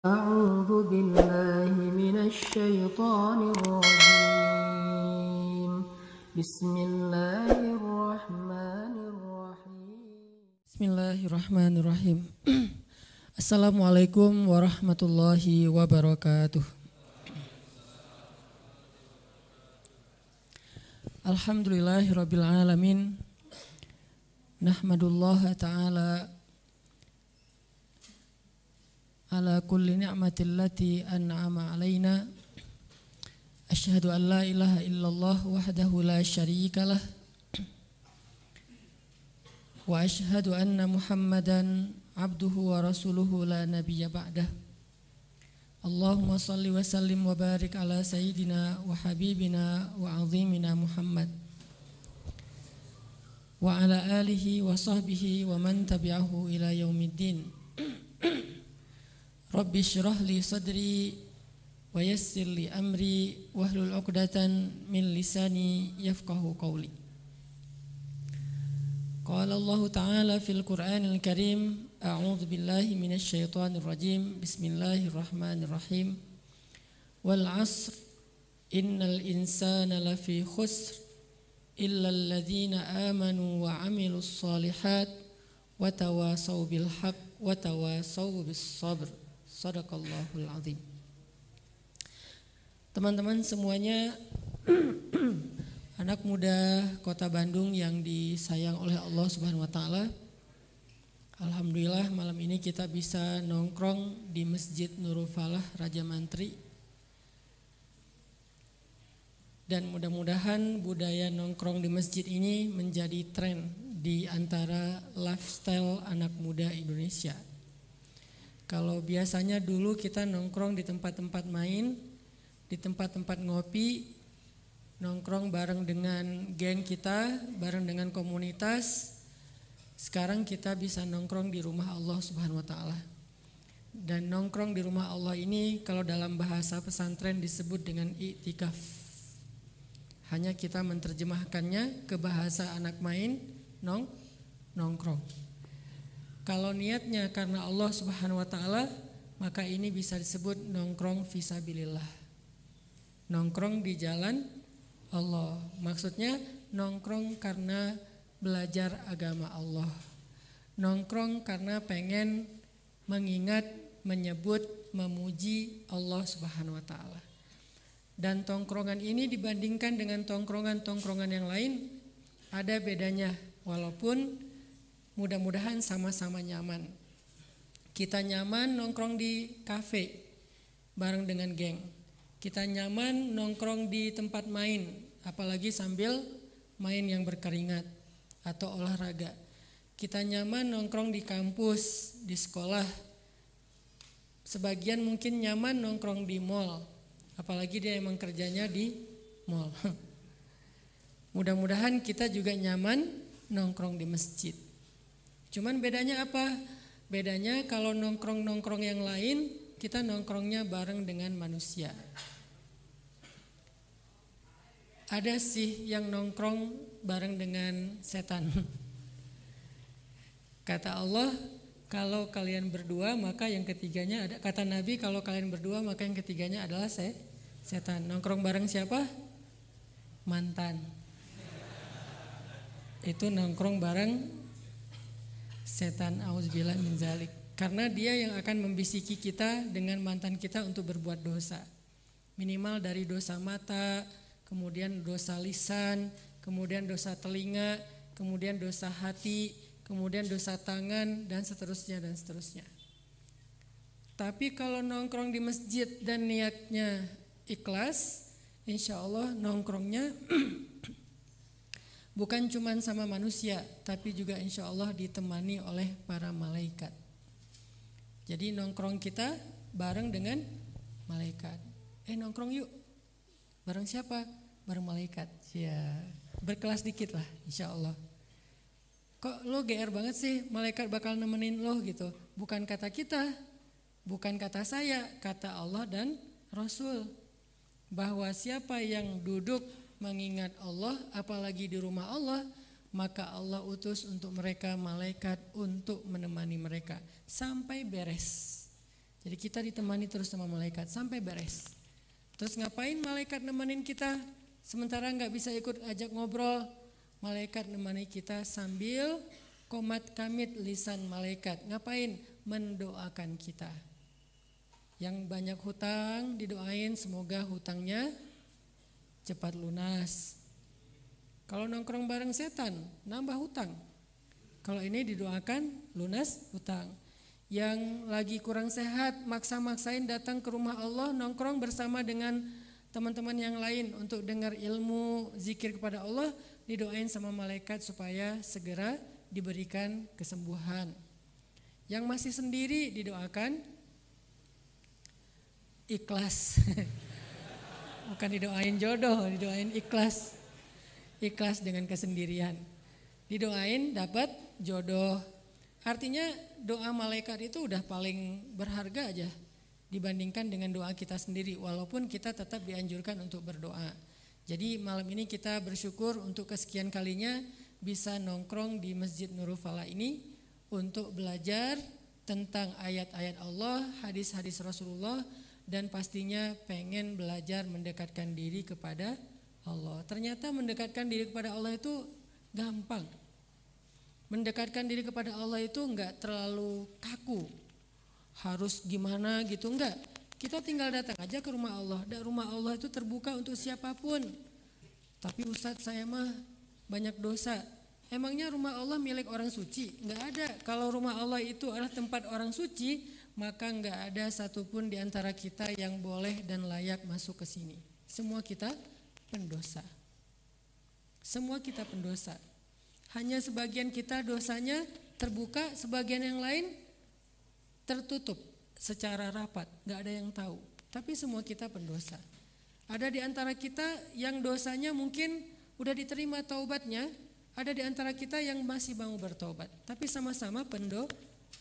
أعوذ بالله من الشيطان الرجيم بسم الله الرحمن الرحيم بسم الله الرحمن الرحيم السلام عليكم ورحمة الله وبركاته الحمد لله رب العالمين نحمد الله تعالى على كل نعمة التي أنعم علينا أشهد أن لا إله إلا الله وحده لا شريك له وأشهد أن محمدا عبده ورسوله لا نبي بعده اللهم صل وسلم وبارك على سيدنا وحبيبنا وعظيمنا محمد وعلى آله وصحبه ومن تبعه إلى يوم الدين رب اشرح لي صدري ويسر لي أمري واحلل عقدة من لساني يفقه قولي قال الله تعالى في القرآن الكريم أعوذ بالله من الشيطان الرجيم بسم الله الرحمن الرحيم والعصر إن الإنسان لفي خسر إلا الذين آمنوا وعملوا الصالحات وتواصوا بالحق وتواصوا بالصبر Sadaqallahul azim. Teman-teman semuanya anak muda Kota Bandung yang disayang oleh Allah Subhanahu wa taala. Alhamdulillah malam ini kita bisa nongkrong di Masjid Nurul Falah Raja Mantri. Dan mudah-mudahan budaya nongkrong di masjid ini menjadi tren di antara lifestyle anak muda Indonesia. Kalau biasanya dulu kita nongkrong di tempat-tempat main, di tempat-tempat ngopi, nongkrong bareng dengan geng kita, bareng dengan komunitas. Sekarang kita bisa nongkrong di rumah Allah Subhanahu wa taala. Dan nongkrong di rumah Allah ini kalau dalam bahasa pesantren disebut dengan itikaf. Hanya kita menerjemahkannya ke bahasa anak main, nong nongkrong. Kalau niatnya karena Allah Subhanahu wa taala, maka ini bisa disebut nongkrong visabilillah. Nongkrong di jalan Allah. Maksudnya nongkrong karena belajar agama Allah. Nongkrong karena pengen mengingat, menyebut, memuji Allah Subhanahu wa taala. Dan tongkrongan ini dibandingkan dengan tongkrongan-tongkrongan yang lain ada bedanya walaupun mudah-mudahan sama-sama nyaman. Kita nyaman nongkrong di kafe bareng dengan geng. Kita nyaman nongkrong di tempat main, apalagi sambil main yang berkeringat atau olahraga. Kita nyaman nongkrong di kampus, di sekolah. Sebagian mungkin nyaman nongkrong di mall, apalagi dia emang kerjanya di mall. Mudah-mudahan kita juga nyaman nongkrong di masjid. Cuman bedanya apa? Bedanya kalau nongkrong-nongkrong yang lain, kita nongkrongnya bareng dengan manusia. Ada sih yang nongkrong bareng dengan setan. Kata Allah, kalau kalian berdua maka yang ketiganya ada kata Nabi kalau kalian berdua maka yang ketiganya adalah se setan. Nongkrong bareng siapa? Mantan. Itu nongkrong bareng setan auzubillah min zalik karena dia yang akan membisiki kita dengan mantan kita untuk berbuat dosa minimal dari dosa mata kemudian dosa lisan kemudian dosa telinga kemudian dosa hati kemudian dosa tangan dan seterusnya dan seterusnya tapi kalau nongkrong di masjid dan niatnya ikhlas insyaallah nongkrongnya bukan cuma sama manusia, tapi juga insya Allah ditemani oleh para malaikat. Jadi nongkrong kita bareng dengan malaikat. Eh nongkrong yuk, bareng siapa? Bareng malaikat. Ya, berkelas dikit lah insya Allah. Kok lo GR banget sih malaikat bakal nemenin lo gitu. Bukan kata kita, bukan kata saya, kata Allah dan Rasul. Bahwa siapa yang duduk mengingat Allah, apalagi di rumah Allah, maka Allah utus untuk mereka malaikat untuk menemani mereka sampai beres. Jadi kita ditemani terus sama malaikat sampai beres. Terus ngapain malaikat nemenin kita? Sementara nggak bisa ikut ajak ngobrol, malaikat nemani kita sambil komat kamit lisan malaikat. Ngapain? Mendoakan kita. Yang banyak hutang didoain semoga hutangnya cepat lunas. Kalau nongkrong bareng setan, nambah hutang. Kalau ini didoakan lunas hutang. Yang lagi kurang sehat, maksa-maksain datang ke rumah Allah, nongkrong bersama dengan teman-teman yang lain untuk dengar ilmu, zikir kepada Allah, didoain sama malaikat supaya segera diberikan kesembuhan. Yang masih sendiri didoakan ikhlas. Bukan didoain jodoh, didoain ikhlas. Ikhlas dengan kesendirian. Didoain dapat jodoh. Artinya doa malaikat itu udah paling berharga aja dibandingkan dengan doa kita sendiri walaupun kita tetap dianjurkan untuk berdoa. Jadi malam ini kita bersyukur untuk kesekian kalinya bisa nongkrong di Masjid Nurul Falah ini untuk belajar tentang ayat-ayat Allah, hadis-hadis Rasulullah dan pastinya pengen belajar mendekatkan diri kepada Allah. Ternyata mendekatkan diri kepada Allah itu gampang. Mendekatkan diri kepada Allah itu enggak terlalu kaku. Harus gimana gitu enggak. Kita tinggal datang aja ke rumah Allah. Dan rumah Allah itu terbuka untuk siapapun. Tapi Ustadz saya mah banyak dosa. Emangnya rumah Allah milik orang suci? Enggak ada. Kalau rumah Allah itu adalah tempat orang suci, maka nggak ada satupun di antara kita yang boleh dan layak masuk ke sini. Semua kita pendosa. Semua kita pendosa. Hanya sebagian kita dosanya terbuka, sebagian yang lain tertutup secara rapat, nggak ada yang tahu. Tapi semua kita pendosa. Ada di antara kita yang dosanya mungkin udah diterima taubatnya, ada di antara kita yang masih mau bertobat, tapi sama-sama pendo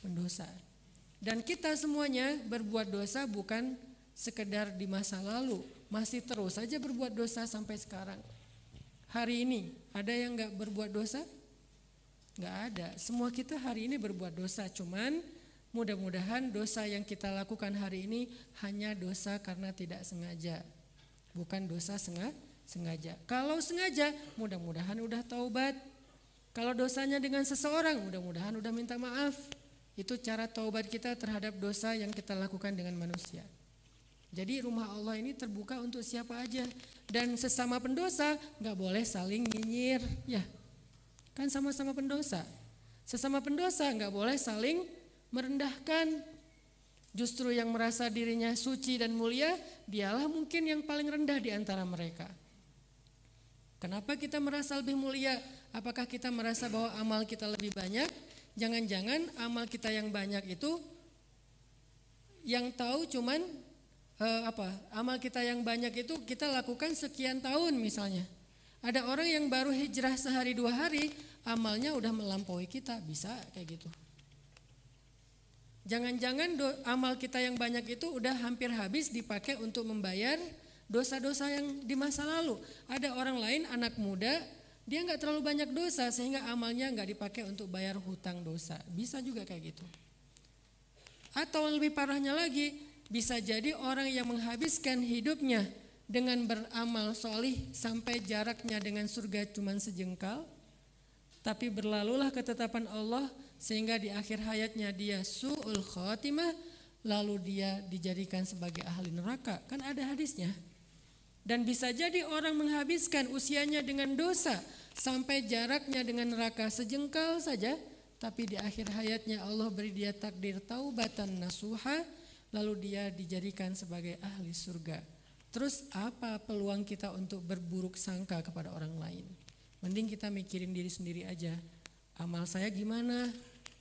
pendosa. Dan kita semuanya berbuat dosa bukan sekedar di masa lalu, masih terus saja berbuat dosa sampai sekarang. Hari ini ada yang nggak berbuat dosa? Nggak ada. Semua kita hari ini berbuat dosa, cuman mudah-mudahan dosa yang kita lakukan hari ini hanya dosa karena tidak sengaja, bukan dosa sengaja. Sengaja. Kalau sengaja, mudah-mudahan udah taubat. Kalau dosanya dengan seseorang, mudah-mudahan udah minta maaf. Itu cara taubat kita terhadap dosa yang kita lakukan dengan manusia. Jadi rumah Allah ini terbuka untuk siapa aja dan sesama pendosa nggak boleh saling nyinyir, ya kan sama-sama pendosa. Sesama pendosa nggak boleh saling merendahkan. Justru yang merasa dirinya suci dan mulia, dialah mungkin yang paling rendah di antara mereka. Kenapa kita merasa lebih mulia? Apakah kita merasa bahwa amal kita lebih banyak? jangan-jangan amal kita yang banyak itu yang tahu cuman eh, apa amal kita yang banyak itu kita lakukan sekian tahun misalnya ada orang yang baru hijrah sehari dua hari amalnya udah melampaui kita bisa kayak gitu jangan-jangan amal kita yang banyak itu udah hampir habis dipakai untuk membayar dosa-dosa yang di masa lalu ada orang lain anak muda dia nggak terlalu banyak dosa sehingga amalnya nggak dipakai untuk bayar hutang dosa. Bisa juga kayak gitu. Atau lebih parahnya lagi, bisa jadi orang yang menghabiskan hidupnya dengan beramal solih sampai jaraknya dengan surga cuma sejengkal, tapi berlalulah ketetapan Allah sehingga di akhir hayatnya dia su'ul khotimah lalu dia dijadikan sebagai ahli neraka. Kan ada hadisnya. Dan bisa jadi orang menghabiskan usianya dengan dosa sampai jaraknya dengan neraka sejengkal saja. Tapi di akhir hayatnya Allah beri dia takdir taubatan nasuha lalu dia dijadikan sebagai ahli surga. Terus apa peluang kita untuk berburuk sangka kepada orang lain? Mending kita mikirin diri sendiri aja. Amal saya gimana?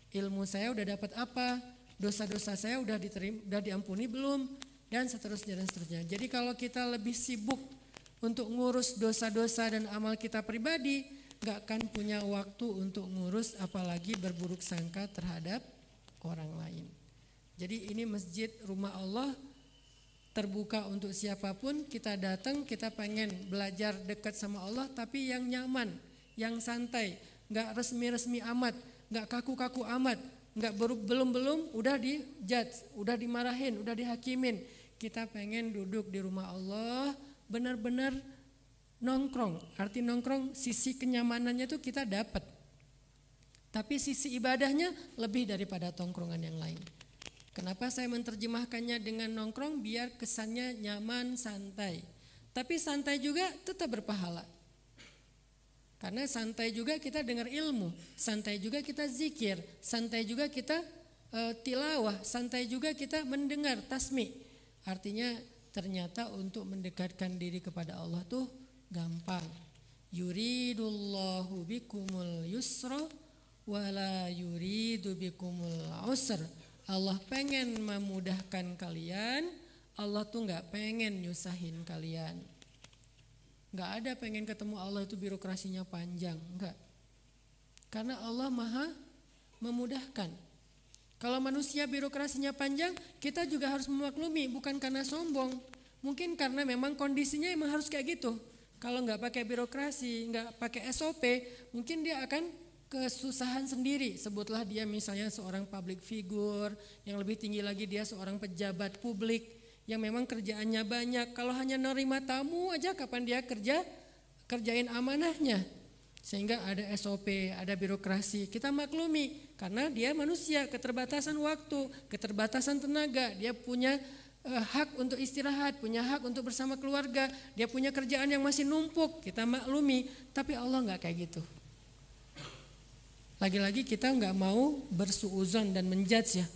Ilmu saya udah dapat apa? Dosa-dosa saya udah diterima, udah diampuni belum? dan seterusnya dan seterusnya. Jadi kalau kita lebih sibuk untuk ngurus dosa-dosa dan amal kita pribadi, nggak akan punya waktu untuk ngurus apalagi berburuk sangka terhadap orang lain. Jadi ini masjid rumah Allah terbuka untuk siapapun, kita datang, kita pengen belajar dekat sama Allah tapi yang nyaman, yang santai, nggak resmi-resmi amat, nggak kaku-kaku amat, nggak belum-belum udah di judge, udah dimarahin, udah dihakimin kita pengen duduk di rumah Allah, benar-benar nongkrong. Arti nongkrong sisi kenyamanannya itu kita dapat. Tapi sisi ibadahnya lebih daripada tongkrongan yang lain. Kenapa saya menerjemahkannya dengan nongkrong biar kesannya nyaman, santai. Tapi santai juga tetap berpahala. Karena santai juga kita dengar ilmu, santai juga kita zikir, santai juga kita e, tilawah, santai juga kita mendengar tasmi. Artinya ternyata untuk mendekatkan diri kepada Allah tuh gampang. Yuridullahu bikumul yusra wala yuridu bikumul usra. Allah pengen memudahkan kalian, Allah tuh nggak pengen nyusahin kalian. Nggak ada pengen ketemu Allah itu birokrasinya panjang, nggak. Karena Allah maha memudahkan. Kalau manusia birokrasinya panjang, kita juga harus memaklumi, bukan karena sombong. Mungkin karena memang kondisinya memang harus kayak gitu. Kalau nggak pakai birokrasi, nggak pakai SOP, mungkin dia akan kesusahan sendiri. Sebutlah dia misalnya seorang public figure, yang lebih tinggi lagi dia seorang pejabat publik yang memang kerjaannya banyak. Kalau hanya nerima tamu aja kapan dia kerja kerjain amanahnya sehingga ada SOP, ada birokrasi. Kita maklumi karena dia manusia, keterbatasan waktu, keterbatasan tenaga, dia punya eh, hak untuk istirahat, punya hak untuk bersama keluarga, dia punya kerjaan yang masih numpuk. Kita maklumi, tapi Allah nggak kayak gitu. Lagi-lagi kita nggak mau bersuuzon dan menjudge ya.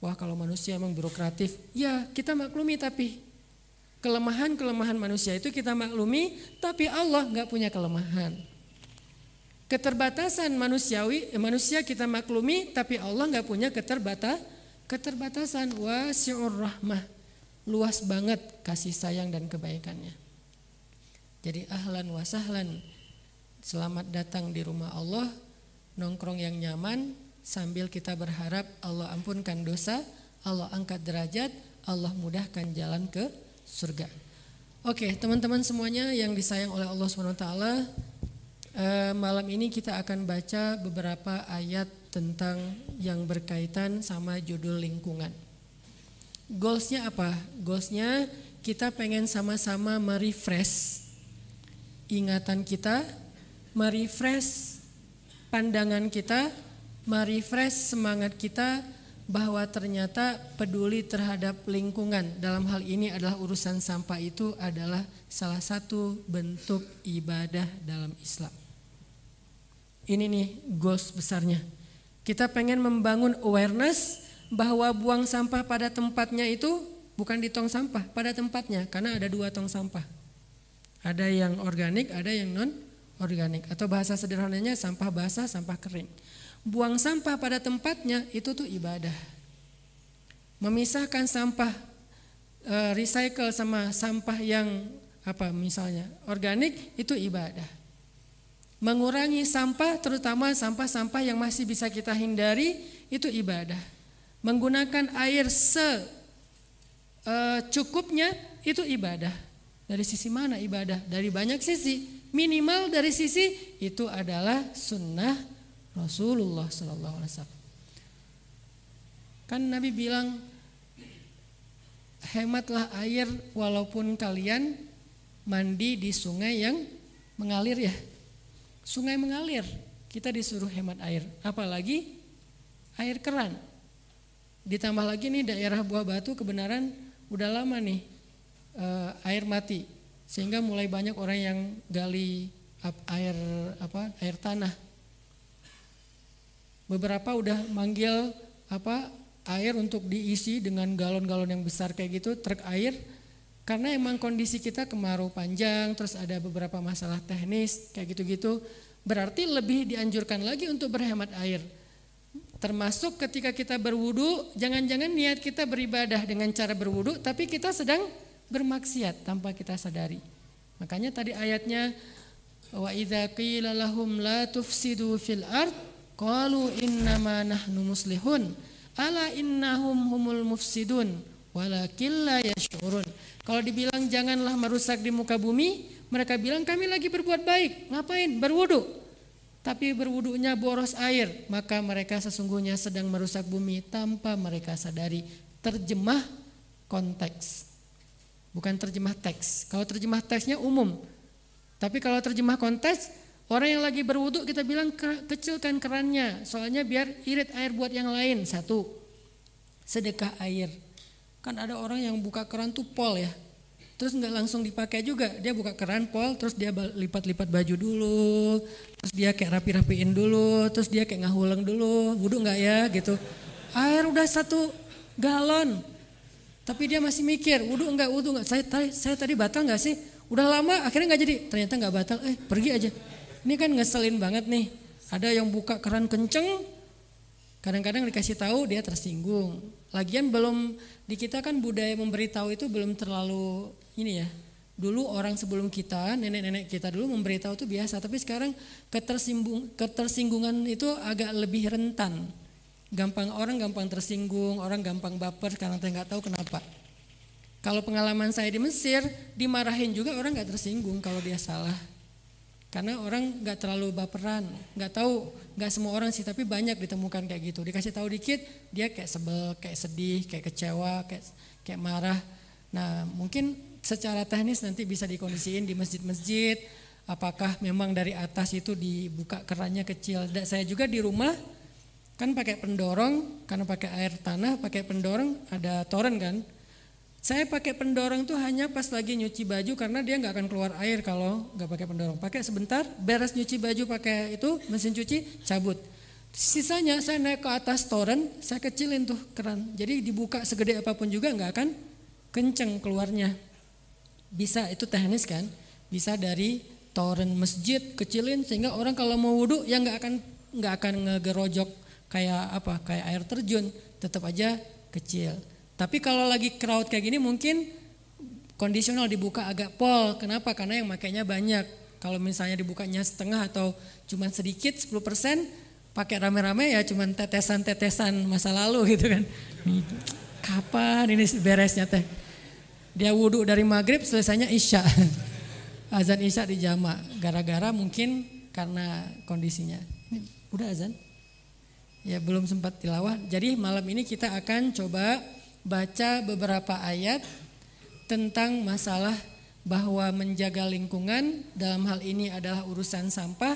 Wah kalau manusia emang birokratif, ya kita maklumi tapi kelemahan-kelemahan manusia itu kita maklumi, tapi Allah nggak punya kelemahan. Keterbatasan manusiawi, eh, manusia kita maklumi, tapi Allah nggak punya keterbata, keterbatasan. Wasi'ur rahmah, luas banget kasih sayang dan kebaikannya. Jadi ahlan wasahlan, selamat datang di rumah Allah, nongkrong yang nyaman, sambil kita berharap Allah ampunkan dosa, Allah angkat derajat, Allah mudahkan jalan ke surga. Oke, teman-teman semuanya yang disayang oleh Allah swt Eh, malam ini kita akan baca beberapa ayat tentang yang berkaitan sama judul lingkungan. Goalsnya apa? Goalsnya kita pengen sama-sama merefresh ingatan kita, merefresh pandangan kita, merefresh semangat kita, bahwa ternyata peduli terhadap lingkungan dalam hal ini adalah urusan sampah itu adalah salah satu bentuk ibadah dalam Islam. Ini nih goals besarnya. Kita pengen membangun awareness bahwa buang sampah pada tempatnya itu bukan di tong sampah, pada tempatnya karena ada dua tong sampah. Ada yang organik, ada yang non organik atau bahasa sederhananya sampah basah, sampah kering. Buang sampah pada tempatnya itu tuh ibadah. Memisahkan sampah e, recycle sama sampah yang apa misalnya organik itu ibadah. Mengurangi sampah terutama sampah-sampah yang masih bisa kita hindari itu ibadah. Menggunakan air se e, cukupnya itu ibadah. Dari sisi mana ibadah? Dari banyak sisi. Minimal dari sisi itu adalah sunnah Rasulullah Shallallahu Alaihi Wasallam. Kan Nabi bilang hematlah air walaupun kalian mandi di sungai yang mengalir ya. Sungai mengalir, kita disuruh hemat air. Apalagi air keran. Ditambah lagi nih daerah buah batu kebenaran udah lama nih e, air mati. Sehingga mulai banyak orang yang gali air apa air tanah beberapa udah manggil apa air untuk diisi dengan galon-galon yang besar kayak gitu truk air karena emang kondisi kita kemarau panjang terus ada beberapa masalah teknis kayak gitu-gitu berarti lebih dianjurkan lagi untuk berhemat air termasuk ketika kita berwudu jangan-jangan niat kita beribadah dengan cara berwudu tapi kita sedang bermaksiat tanpa kita sadari makanya tadi ayatnya wa idza qila lahum la tufsidu fil ard Qalu innama nahnu muslihun ala innahum humul mufsidun walakin la yashurun. Kalau dibilang janganlah merusak di muka bumi, mereka bilang kami lagi berbuat baik. Ngapain? Berwudu. Tapi berwudunya boros air, maka mereka sesungguhnya sedang merusak bumi tanpa mereka sadari. Terjemah konteks. Bukan terjemah teks. Kalau terjemah teksnya umum. Tapi kalau terjemah konteks Orang yang lagi berwudhu kita bilang ke, kecilkan kerannya, soalnya biar irit air buat yang lain. Satu, sedekah air. Kan ada orang yang buka keran tuh pol ya, terus nggak langsung dipakai juga. Dia buka keran pol, terus dia lipat-lipat baju dulu, terus dia kayak rapi-rapiin dulu, terus dia kayak ngahuleng dulu, wudhu nggak ya gitu. Air udah satu galon, tapi dia masih mikir, wudhu nggak, wudhu nggak. Saya, saya tadi batal nggak sih? Udah lama, akhirnya nggak jadi. Ternyata nggak batal, eh pergi aja ini kan ngeselin banget nih. Ada yang buka keran kenceng, kadang-kadang dikasih tahu dia tersinggung. Lagian belum di kita kan budaya memberitahu itu belum terlalu ini ya. Dulu orang sebelum kita, nenek-nenek kita dulu memberitahu itu biasa, tapi sekarang ketersinggung, ketersinggungan itu agak lebih rentan. Gampang orang gampang tersinggung, orang gampang baper, karena saya nggak tahu kenapa. Kalau pengalaman saya di Mesir, dimarahin juga orang nggak tersinggung kalau dia salah karena orang nggak terlalu baperan, nggak tahu, nggak semua orang sih, tapi banyak ditemukan kayak gitu. Dikasih tahu dikit, dia kayak sebel, kayak sedih, kayak kecewa, kayak kayak marah. Nah, mungkin secara teknis nanti bisa dikondisiin di masjid-masjid. Apakah memang dari atas itu dibuka kerannya kecil? dan Saya juga di rumah kan pakai pendorong, karena pakai air tanah, pakai pendorong ada toren kan. Saya pakai pendorong tuh hanya pas lagi nyuci baju karena dia nggak akan keluar air kalau nggak pakai pendorong. Pakai sebentar, beres nyuci baju pakai itu mesin cuci, cabut. Sisanya saya naik ke atas toren, saya kecilin tuh keran. Jadi dibuka segede apapun juga nggak akan kenceng keluarnya. Bisa itu teknis kan? Bisa dari toren masjid kecilin sehingga orang kalau mau wudhu ya nggak akan nggak akan ngegerojok kayak apa kayak air terjun tetap aja kecil. Tapi kalau lagi crowd kayak gini mungkin kondisional dibuka agak pol. Kenapa? Karena yang makainya banyak. Kalau misalnya dibukanya setengah atau cuma sedikit 10 persen, pakai rame-rame ya cuma tetesan-tetesan masa lalu gitu kan. kapan ini beresnya teh? Dia wudhu dari maghrib selesainya isya. Azan isya di jama. Gara-gara mungkin karena kondisinya. udah azan? Ya belum sempat tilawah. Jadi malam ini kita akan coba baca beberapa ayat tentang masalah bahwa menjaga lingkungan dalam hal ini adalah urusan sampah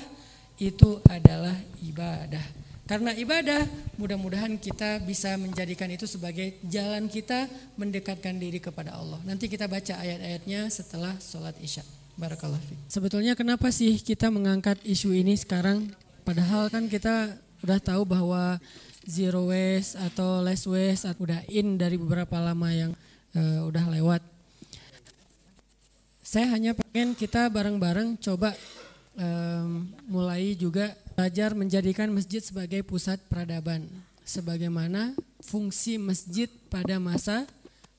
itu adalah ibadah. Karena ibadah, mudah-mudahan kita bisa menjadikan itu sebagai jalan kita mendekatkan diri kepada Allah. Nanti kita baca ayat-ayatnya setelah sholat isya. Barakallah. Sebetulnya kenapa sih kita mengangkat isu ini sekarang? Padahal kan kita udah tahu bahwa zero waste atau less waste atau udah in dari beberapa lama yang uh, udah lewat. Saya hanya pengen kita bareng-bareng coba um, mulai juga belajar menjadikan masjid sebagai pusat peradaban. Sebagaimana fungsi masjid pada masa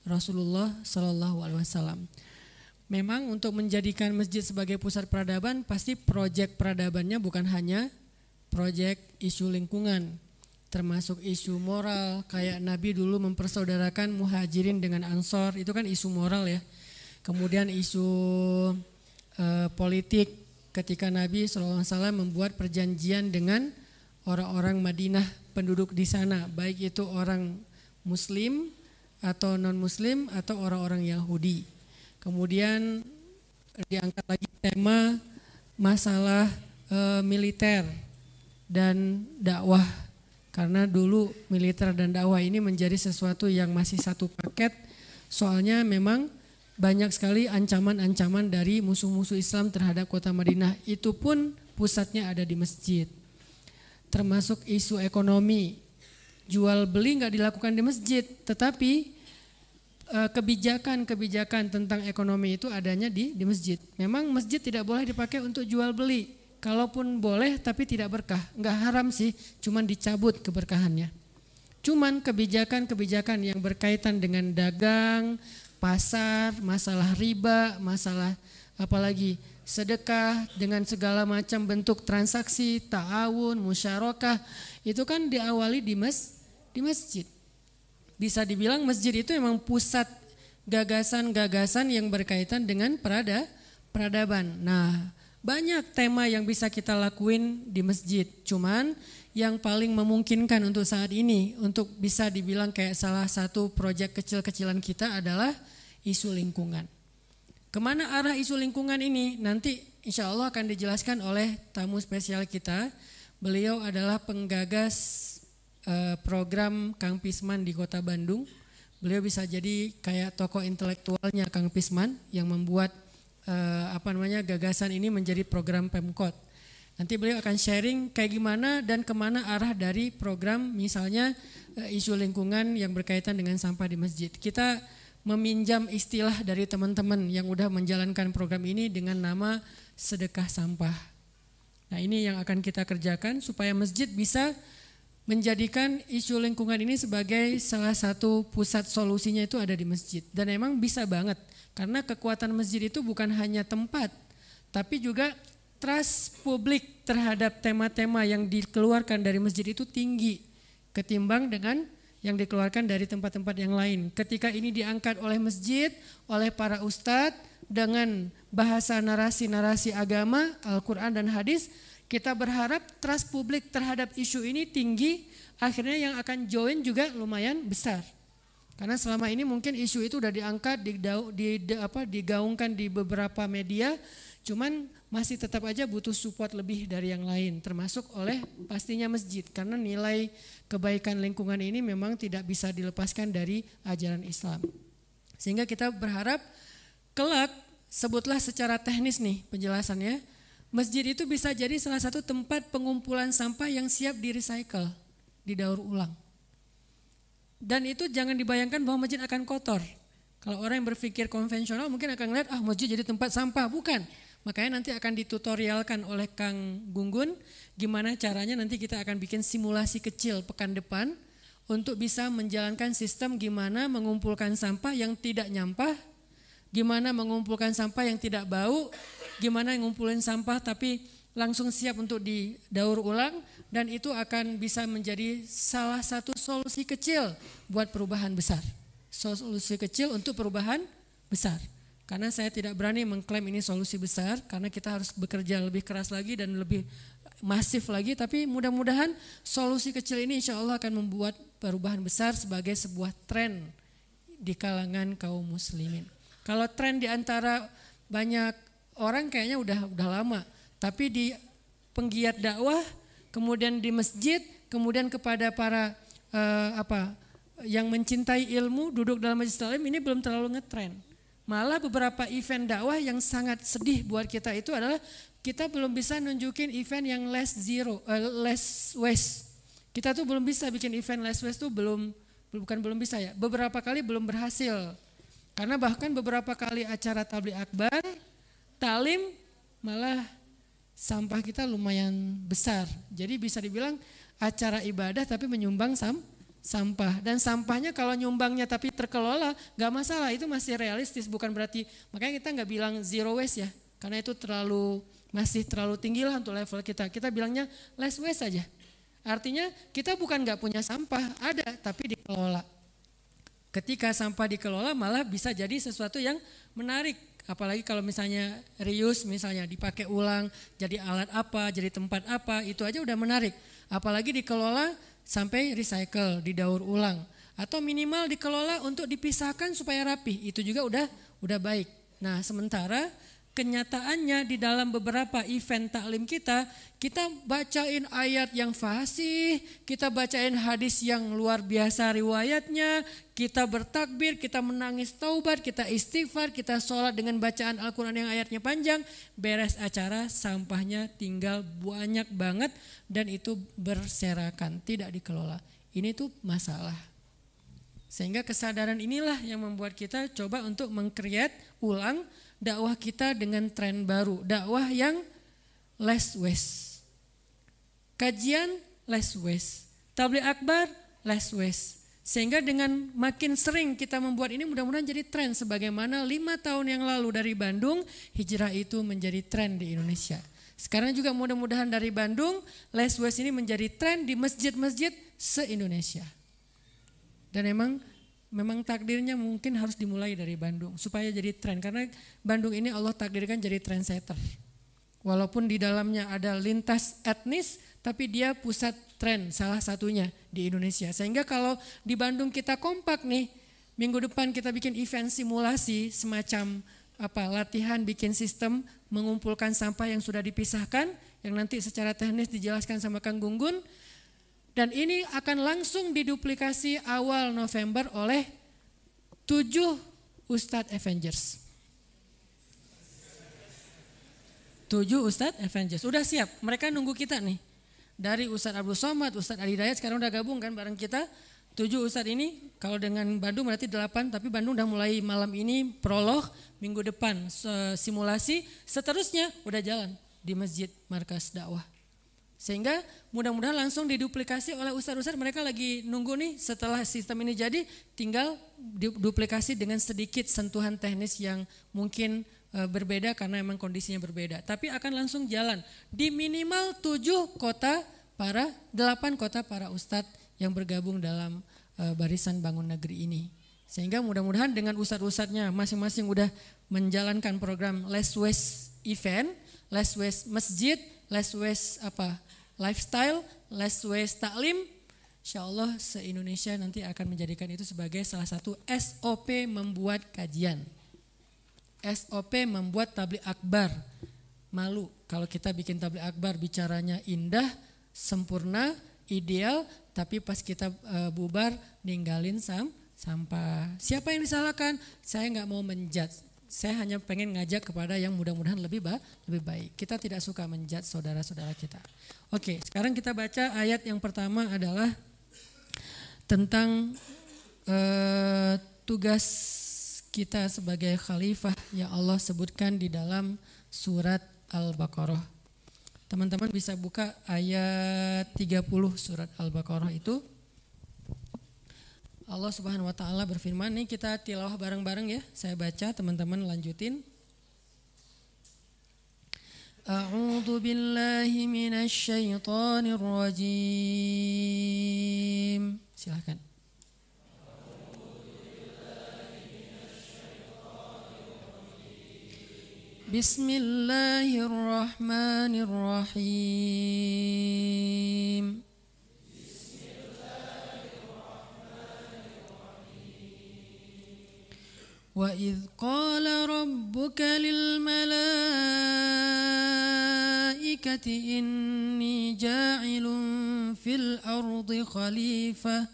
Rasulullah Shallallahu Alaihi Wasallam. Memang untuk menjadikan masjid sebagai pusat peradaban pasti proyek peradabannya bukan hanya proyek isu lingkungan, termasuk isu moral kayak Nabi dulu mempersaudarakan muhajirin dengan ansor itu kan isu moral ya kemudian isu e, politik ketika Nabi SAW membuat perjanjian dengan orang-orang Madinah penduduk di sana baik itu orang Muslim atau non Muslim atau orang-orang Yahudi kemudian diangkat lagi tema masalah e, militer dan dakwah karena dulu militer dan dakwah ini menjadi sesuatu yang masih satu paket. Soalnya memang banyak sekali ancaman-ancaman dari musuh-musuh Islam terhadap kota Madinah. Itu pun pusatnya ada di masjid. Termasuk isu ekonomi. Jual beli nggak dilakukan di masjid, tetapi e, kebijakan-kebijakan tentang ekonomi itu adanya di di masjid. Memang masjid tidak boleh dipakai untuk jual beli, Kalaupun boleh tapi tidak berkah, nggak haram sih, cuman dicabut keberkahannya. Cuman kebijakan-kebijakan yang berkaitan dengan dagang, pasar, masalah riba, masalah apalagi sedekah dengan segala macam bentuk transaksi, ta'awun, musyarakah, itu kan diawali di mas di masjid. Bisa dibilang masjid itu memang pusat gagasan-gagasan yang berkaitan dengan perada peradaban. Nah, banyak tema yang bisa kita lakuin di masjid, cuman yang paling memungkinkan untuk saat ini untuk bisa dibilang kayak salah satu proyek kecil-kecilan kita adalah isu lingkungan. Kemana arah isu lingkungan ini nanti insya Allah akan dijelaskan oleh tamu spesial kita. Beliau adalah penggagas eh, program Kang Pisman di kota Bandung. Beliau bisa jadi kayak tokoh intelektualnya Kang Pisman yang membuat eh, apa namanya gagasan ini menjadi program Pemkot. Nanti beliau akan sharing kayak gimana dan kemana arah dari program misalnya eh, isu lingkungan yang berkaitan dengan sampah di masjid. Kita meminjam istilah dari teman-teman yang sudah menjalankan program ini dengan nama sedekah sampah. Nah ini yang akan kita kerjakan supaya masjid bisa menjadikan isu lingkungan ini sebagai salah satu pusat solusinya itu ada di masjid. Dan emang bisa banget karena kekuatan masjid itu bukan hanya tempat tapi juga trust publik terhadap tema-tema yang dikeluarkan dari masjid itu tinggi ketimbang dengan yang dikeluarkan dari tempat-tempat yang lain. Ketika ini diangkat oleh masjid, oleh para ustadz dengan bahasa narasi-narasi agama, Al-Quran dan hadis, kita berharap trust publik terhadap isu ini tinggi, akhirnya yang akan join juga lumayan besar. Karena selama ini mungkin isu itu sudah diangkat, di, di, apa, digaungkan di beberapa media, cuman masih tetap aja butuh support lebih dari yang lain, termasuk oleh pastinya masjid. Karena nilai kebaikan lingkungan ini memang tidak bisa dilepaskan dari ajaran Islam. Sehingga kita berharap kelak, sebutlah secara teknis nih penjelasannya, Masjid itu bisa jadi salah satu tempat pengumpulan sampah yang siap di-recycle, didaur ulang. Dan itu jangan dibayangkan bahwa masjid akan kotor. Kalau orang yang berpikir konvensional mungkin akan melihat, ah masjid jadi tempat sampah. Bukan, Makanya nanti akan ditutorialkan oleh Kang Gunggun gimana caranya nanti kita akan bikin simulasi kecil pekan depan untuk bisa menjalankan sistem gimana mengumpulkan sampah yang tidak nyampah, gimana mengumpulkan sampah yang tidak bau, gimana ngumpulin sampah tapi langsung siap untuk didaur ulang dan itu akan bisa menjadi salah satu solusi kecil buat perubahan besar. Solusi kecil untuk perubahan besar. Karena saya tidak berani mengklaim ini solusi besar karena kita harus bekerja lebih keras lagi dan lebih masif lagi tapi mudah-mudahan solusi kecil ini insya Allah akan membuat perubahan besar sebagai sebuah tren di kalangan kaum muslimin. Kalau tren di antara banyak orang kayaknya udah udah lama, tapi di penggiat dakwah, kemudian di masjid, kemudian kepada para eh, apa yang mencintai ilmu duduk dalam majelis taklim ini belum terlalu ngetren. Malah beberapa event dakwah yang sangat sedih buat kita itu adalah kita belum bisa nunjukin event yang less zero, uh, less waste. Kita tuh belum bisa bikin event less waste tuh belum bukan belum bisa ya. Beberapa kali belum berhasil. Karena bahkan beberapa kali acara tabli akbar talim malah sampah kita lumayan besar. Jadi bisa dibilang acara ibadah tapi menyumbang sam sampah dan sampahnya kalau nyumbangnya tapi terkelola nggak masalah itu masih realistis bukan berarti makanya kita nggak bilang zero waste ya karena itu terlalu masih terlalu tinggi lah untuk level kita kita bilangnya less waste saja artinya kita bukan nggak punya sampah ada tapi dikelola ketika sampah dikelola malah bisa jadi sesuatu yang menarik Apalagi kalau misalnya reuse, misalnya dipakai ulang, jadi alat apa, jadi tempat apa, itu aja udah menarik. Apalagi dikelola sampai recycle, didaur ulang. Atau minimal dikelola untuk dipisahkan supaya rapi, itu juga udah udah baik. Nah sementara kenyataannya di dalam beberapa event taklim kita, kita bacain ayat yang fasih, kita bacain hadis yang luar biasa riwayatnya, kita bertakbir, kita menangis taubat, kita istighfar, kita sholat dengan bacaan Al-Quran yang ayatnya panjang, beres acara, sampahnya tinggal banyak banget dan itu berserakan, tidak dikelola. Ini tuh masalah. Sehingga kesadaran inilah yang membuat kita coba untuk mengkreat ulang dakwah kita dengan tren baru, dakwah yang less waste. Kajian less waste, tabligh akbar less waste. Sehingga dengan makin sering kita membuat ini mudah-mudahan jadi tren sebagaimana lima tahun yang lalu dari Bandung hijrah itu menjadi tren di Indonesia. Sekarang juga mudah-mudahan dari Bandung less waste ini menjadi tren di masjid-masjid se-Indonesia. Dan memang memang takdirnya mungkin harus dimulai dari Bandung supaya jadi tren karena Bandung ini Allah takdirkan jadi trendsetter. Walaupun di dalamnya ada lintas etnis, tapi dia pusat tren salah satunya di Indonesia. Sehingga kalau di Bandung kita kompak nih, minggu depan kita bikin event simulasi semacam apa latihan bikin sistem mengumpulkan sampah yang sudah dipisahkan yang nanti secara teknis dijelaskan sama Kang Gunggun dan ini akan langsung diduplikasi awal November oleh tujuh Ustadz Avengers. Tujuh Ustadz Avengers. Udah siap, mereka nunggu kita nih. Dari Ustadz Abdul Somad, Ustadz Adi Dayat sekarang udah gabung kan bareng kita. Tujuh Ustadz ini kalau dengan Bandung berarti delapan, tapi Bandung udah mulai malam ini prolog, minggu depan simulasi, seterusnya udah jalan di masjid markas dakwah. Sehingga mudah-mudahan langsung diduplikasi oleh ustadz-ustadz mereka lagi nunggu nih setelah sistem ini jadi tinggal diduplikasi dengan sedikit sentuhan teknis yang mungkin e, berbeda karena emang kondisinya berbeda. Tapi akan langsung jalan di minimal tujuh kota para, delapan kota para ustadz yang bergabung dalam e, barisan bangun negeri ini. Sehingga mudah-mudahan dengan ustadz-ustadznya masing-masing udah menjalankan program Less Waste Event, Less Waste Masjid, less waste apa lifestyle, less waste taklim. Insya Allah se-Indonesia nanti akan menjadikan itu sebagai salah satu SOP membuat kajian. SOP membuat tablik akbar. Malu kalau kita bikin tablik akbar bicaranya indah, sempurna, ideal, tapi pas kita e, bubar ninggalin sam sampah. Siapa yang disalahkan? Saya nggak mau menjudge. Saya hanya pengen ngajak kepada yang mudah-mudahan lebih ba lebih baik. Kita tidak suka menjat saudara-saudara kita. Oke, sekarang kita baca ayat yang pertama adalah tentang eh, tugas kita sebagai khalifah yang Allah sebutkan di dalam surat Al-Baqarah. Teman-teman bisa buka ayat 30 surat Al-Baqarah itu. Allah Subhanahu wa taala berfirman nih kita tilawah bareng-bareng ya. Saya baca teman-teman lanjutin. A'udzu billahi minasy rajim. Silakan. Bismillahirrahmanirrahim. وإذ قال ربك للملائكة إني جاعل في الأرض خليفةً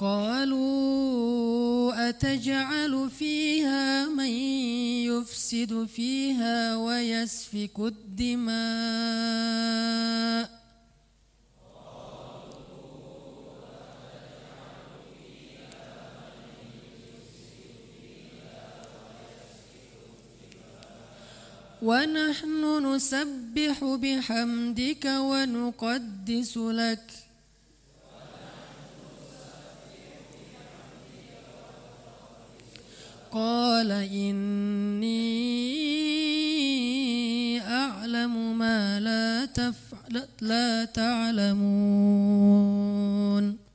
قالوا أتجعل فيها من يفسد فيها ويسفك الدماء ونحن نسبح بحمدك ونقدس لك قال إني أعلم ما لا تفعل لا تعلمون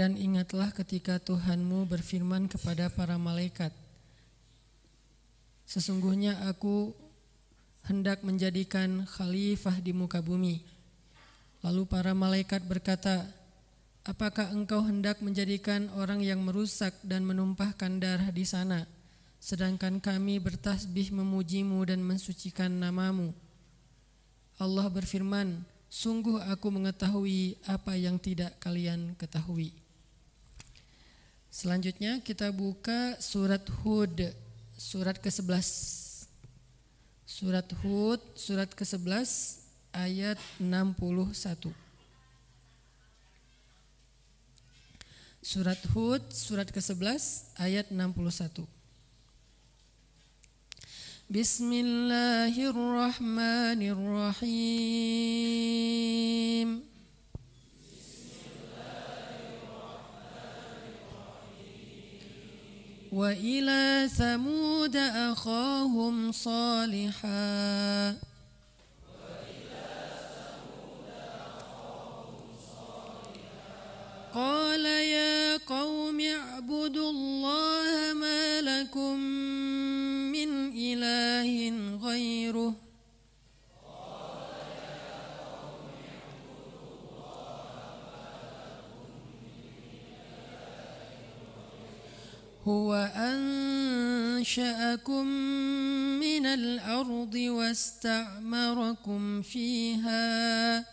Dan ingatlah ketika Tuhanmu berfirman kepada para malaikat, Sesungguhnya aku hendak menjadikan khalifah di muka bumi. Lalu para malaikat berkata, Apakah engkau hendak menjadikan orang yang merusak dan menumpahkan darah di sana, sedangkan kami bertasbih memujimu dan mensucikan namamu? Allah berfirman, Sungguh aku mengetahui apa yang tidak kalian ketahui. Selanjutnya kita buka surat Hud, surat ke-11. Surat Hud, surat ke-11 ayat 61. Surat Hud, surat ke-11 ayat 61. Bismillahirrahmanirrahim. وإلى ثمود أخاهم صالحا قال يا قوم اعبدوا الله ما لكم من إله غيره هو أنشأكم من الأرض واستعمركم فيها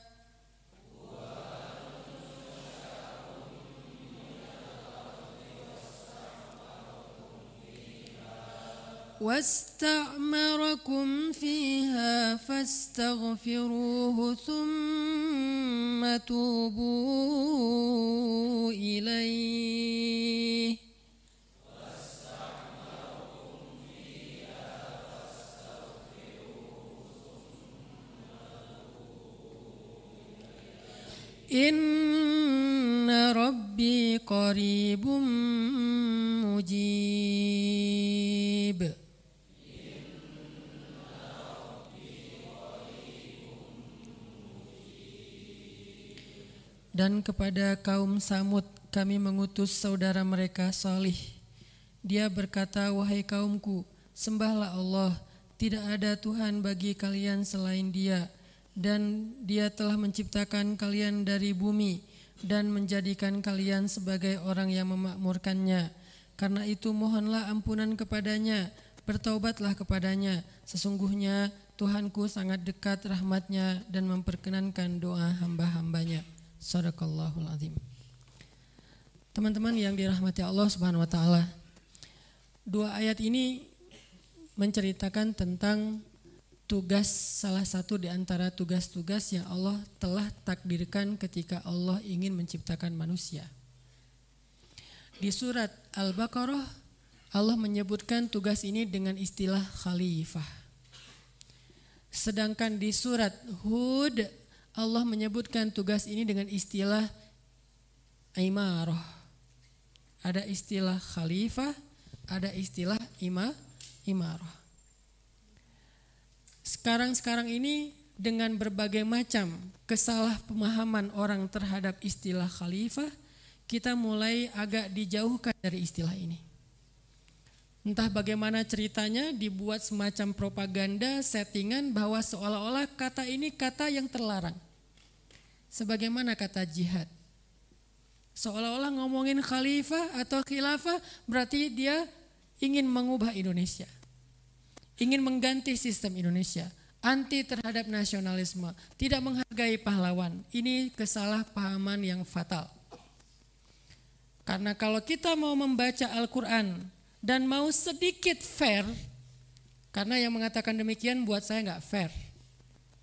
واستعمركم فيها فاستغفروه ثم توبوا إليه Inna Rabbi qaribum mujib. Dan kepada kaum Samud kami mengutus saudara mereka Salih. Dia berkata, "Wahai kaumku, sembahlah Allah, tidak ada Tuhan bagi kalian selain Dia." dan dia telah menciptakan kalian dari bumi dan menjadikan kalian sebagai orang yang memakmurkannya. Karena itu mohonlah ampunan kepadanya, bertaubatlah kepadanya. Sesungguhnya Tuhanku sangat dekat rahmatnya dan memperkenankan doa hamba-hambanya. Sadaqallahul azim. Teman-teman yang dirahmati Allah subhanahu wa ta'ala. Dua ayat ini menceritakan tentang tugas salah satu di antara tugas-tugas yang Allah telah takdirkan ketika Allah ingin menciptakan manusia. Di surat Al-Baqarah, Allah menyebutkan tugas ini dengan istilah khalifah. Sedangkan di surat Hud, Allah menyebutkan tugas ini dengan istilah imarah. Ada istilah khalifah, ada istilah ima, imarah sekarang-sekarang ini dengan berbagai macam kesalahpemahaman orang terhadap istilah khalifah, kita mulai agak dijauhkan dari istilah ini. Entah bagaimana ceritanya dibuat semacam propaganda settingan bahwa seolah-olah kata ini kata yang terlarang. Sebagaimana kata jihad. Seolah-olah ngomongin khalifah atau khilafah berarti dia ingin mengubah Indonesia ingin mengganti sistem Indonesia, anti terhadap nasionalisme, tidak menghargai pahlawan. Ini kesalahpahaman yang fatal. Karena kalau kita mau membaca Al-Quran dan mau sedikit fair, karena yang mengatakan demikian buat saya nggak fair.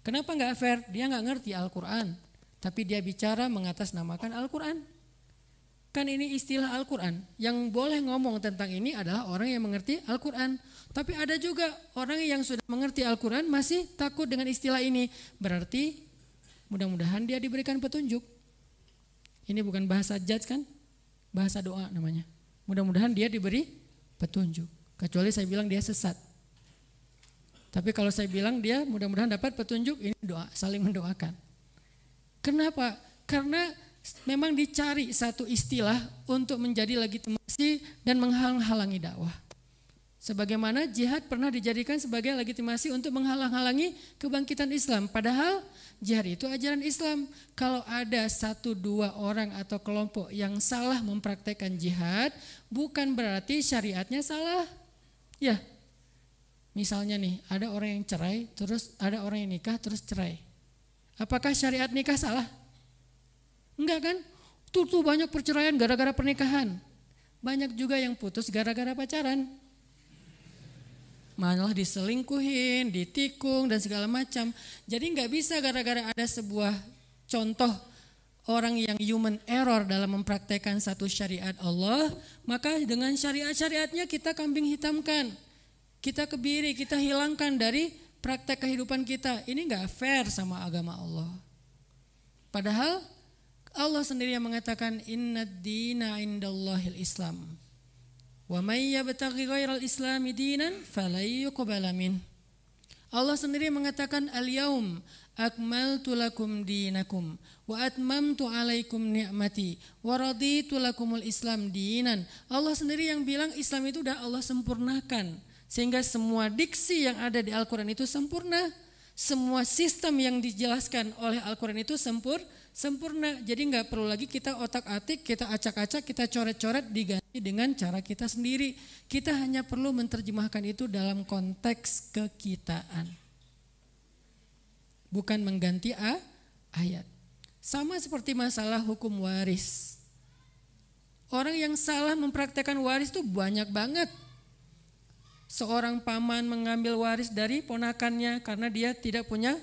Kenapa nggak fair? Dia nggak ngerti Al-Quran, tapi dia bicara mengatasnamakan Al-Quran. Kan ini istilah Al-Quran. Yang boleh ngomong tentang ini adalah orang yang mengerti Al-Quran. Tapi ada juga orang yang sudah mengerti Al-Quran masih takut dengan istilah ini. Berarti mudah-mudahan dia diberikan petunjuk. Ini bukan bahasa judge kan? Bahasa doa namanya. Mudah-mudahan dia diberi petunjuk. Kecuali saya bilang dia sesat. Tapi kalau saya bilang dia mudah-mudahan dapat petunjuk, ini doa, saling mendoakan. Kenapa? Karena memang dicari satu istilah untuk menjadi legitimasi dan menghalang-halangi dakwah. Sebagaimana jihad pernah dijadikan sebagai legitimasi untuk menghalang-halangi kebangkitan Islam. Padahal jihad itu ajaran Islam. Kalau ada satu dua orang atau kelompok yang salah mempraktekkan jihad, bukan berarti syariatnya salah. Ya, misalnya nih ada orang yang cerai, terus ada orang yang nikah, terus cerai. Apakah syariat nikah salah? Enggak kan? Tuh, tuh banyak perceraian gara-gara pernikahan. Banyak juga yang putus gara-gara pacaran. Malah diselingkuhin, ditikung, dan segala macam. Jadi nggak bisa gara-gara ada sebuah contoh orang yang human error dalam mempraktekkan satu syariat Allah, maka dengan syariat-syariatnya kita kambing hitamkan. Kita kebiri, kita hilangkan dari praktek kehidupan kita. Ini nggak fair sama agama Allah. Padahal Allah sendiri yang mengatakan inna dina indallahil Islam. Wa may yabtaghi ghairal islami dinan falyuqbala min. Allah sendiri mengatakan al-yaum akmaltu lakum dinakum wa atmamtu alaikum ni'mati wa raditu lakumul islam dinan. Allah sendiri yang bilang Islam itu dah Allah sempurnakan sehingga semua diksi yang ada di Al-Qur'an itu sempurna. Semua sistem yang dijelaskan oleh Al-Qur'an itu sempurna sempurna. Jadi nggak perlu lagi kita otak-atik, kita acak-acak, kita coret-coret diganti dengan cara kita sendiri. Kita hanya perlu menerjemahkan itu dalam konteks kekitaan. Bukan mengganti A, ayat. Sama seperti masalah hukum waris. Orang yang salah mempraktekkan waris itu banyak banget. Seorang paman mengambil waris dari ponakannya karena dia tidak punya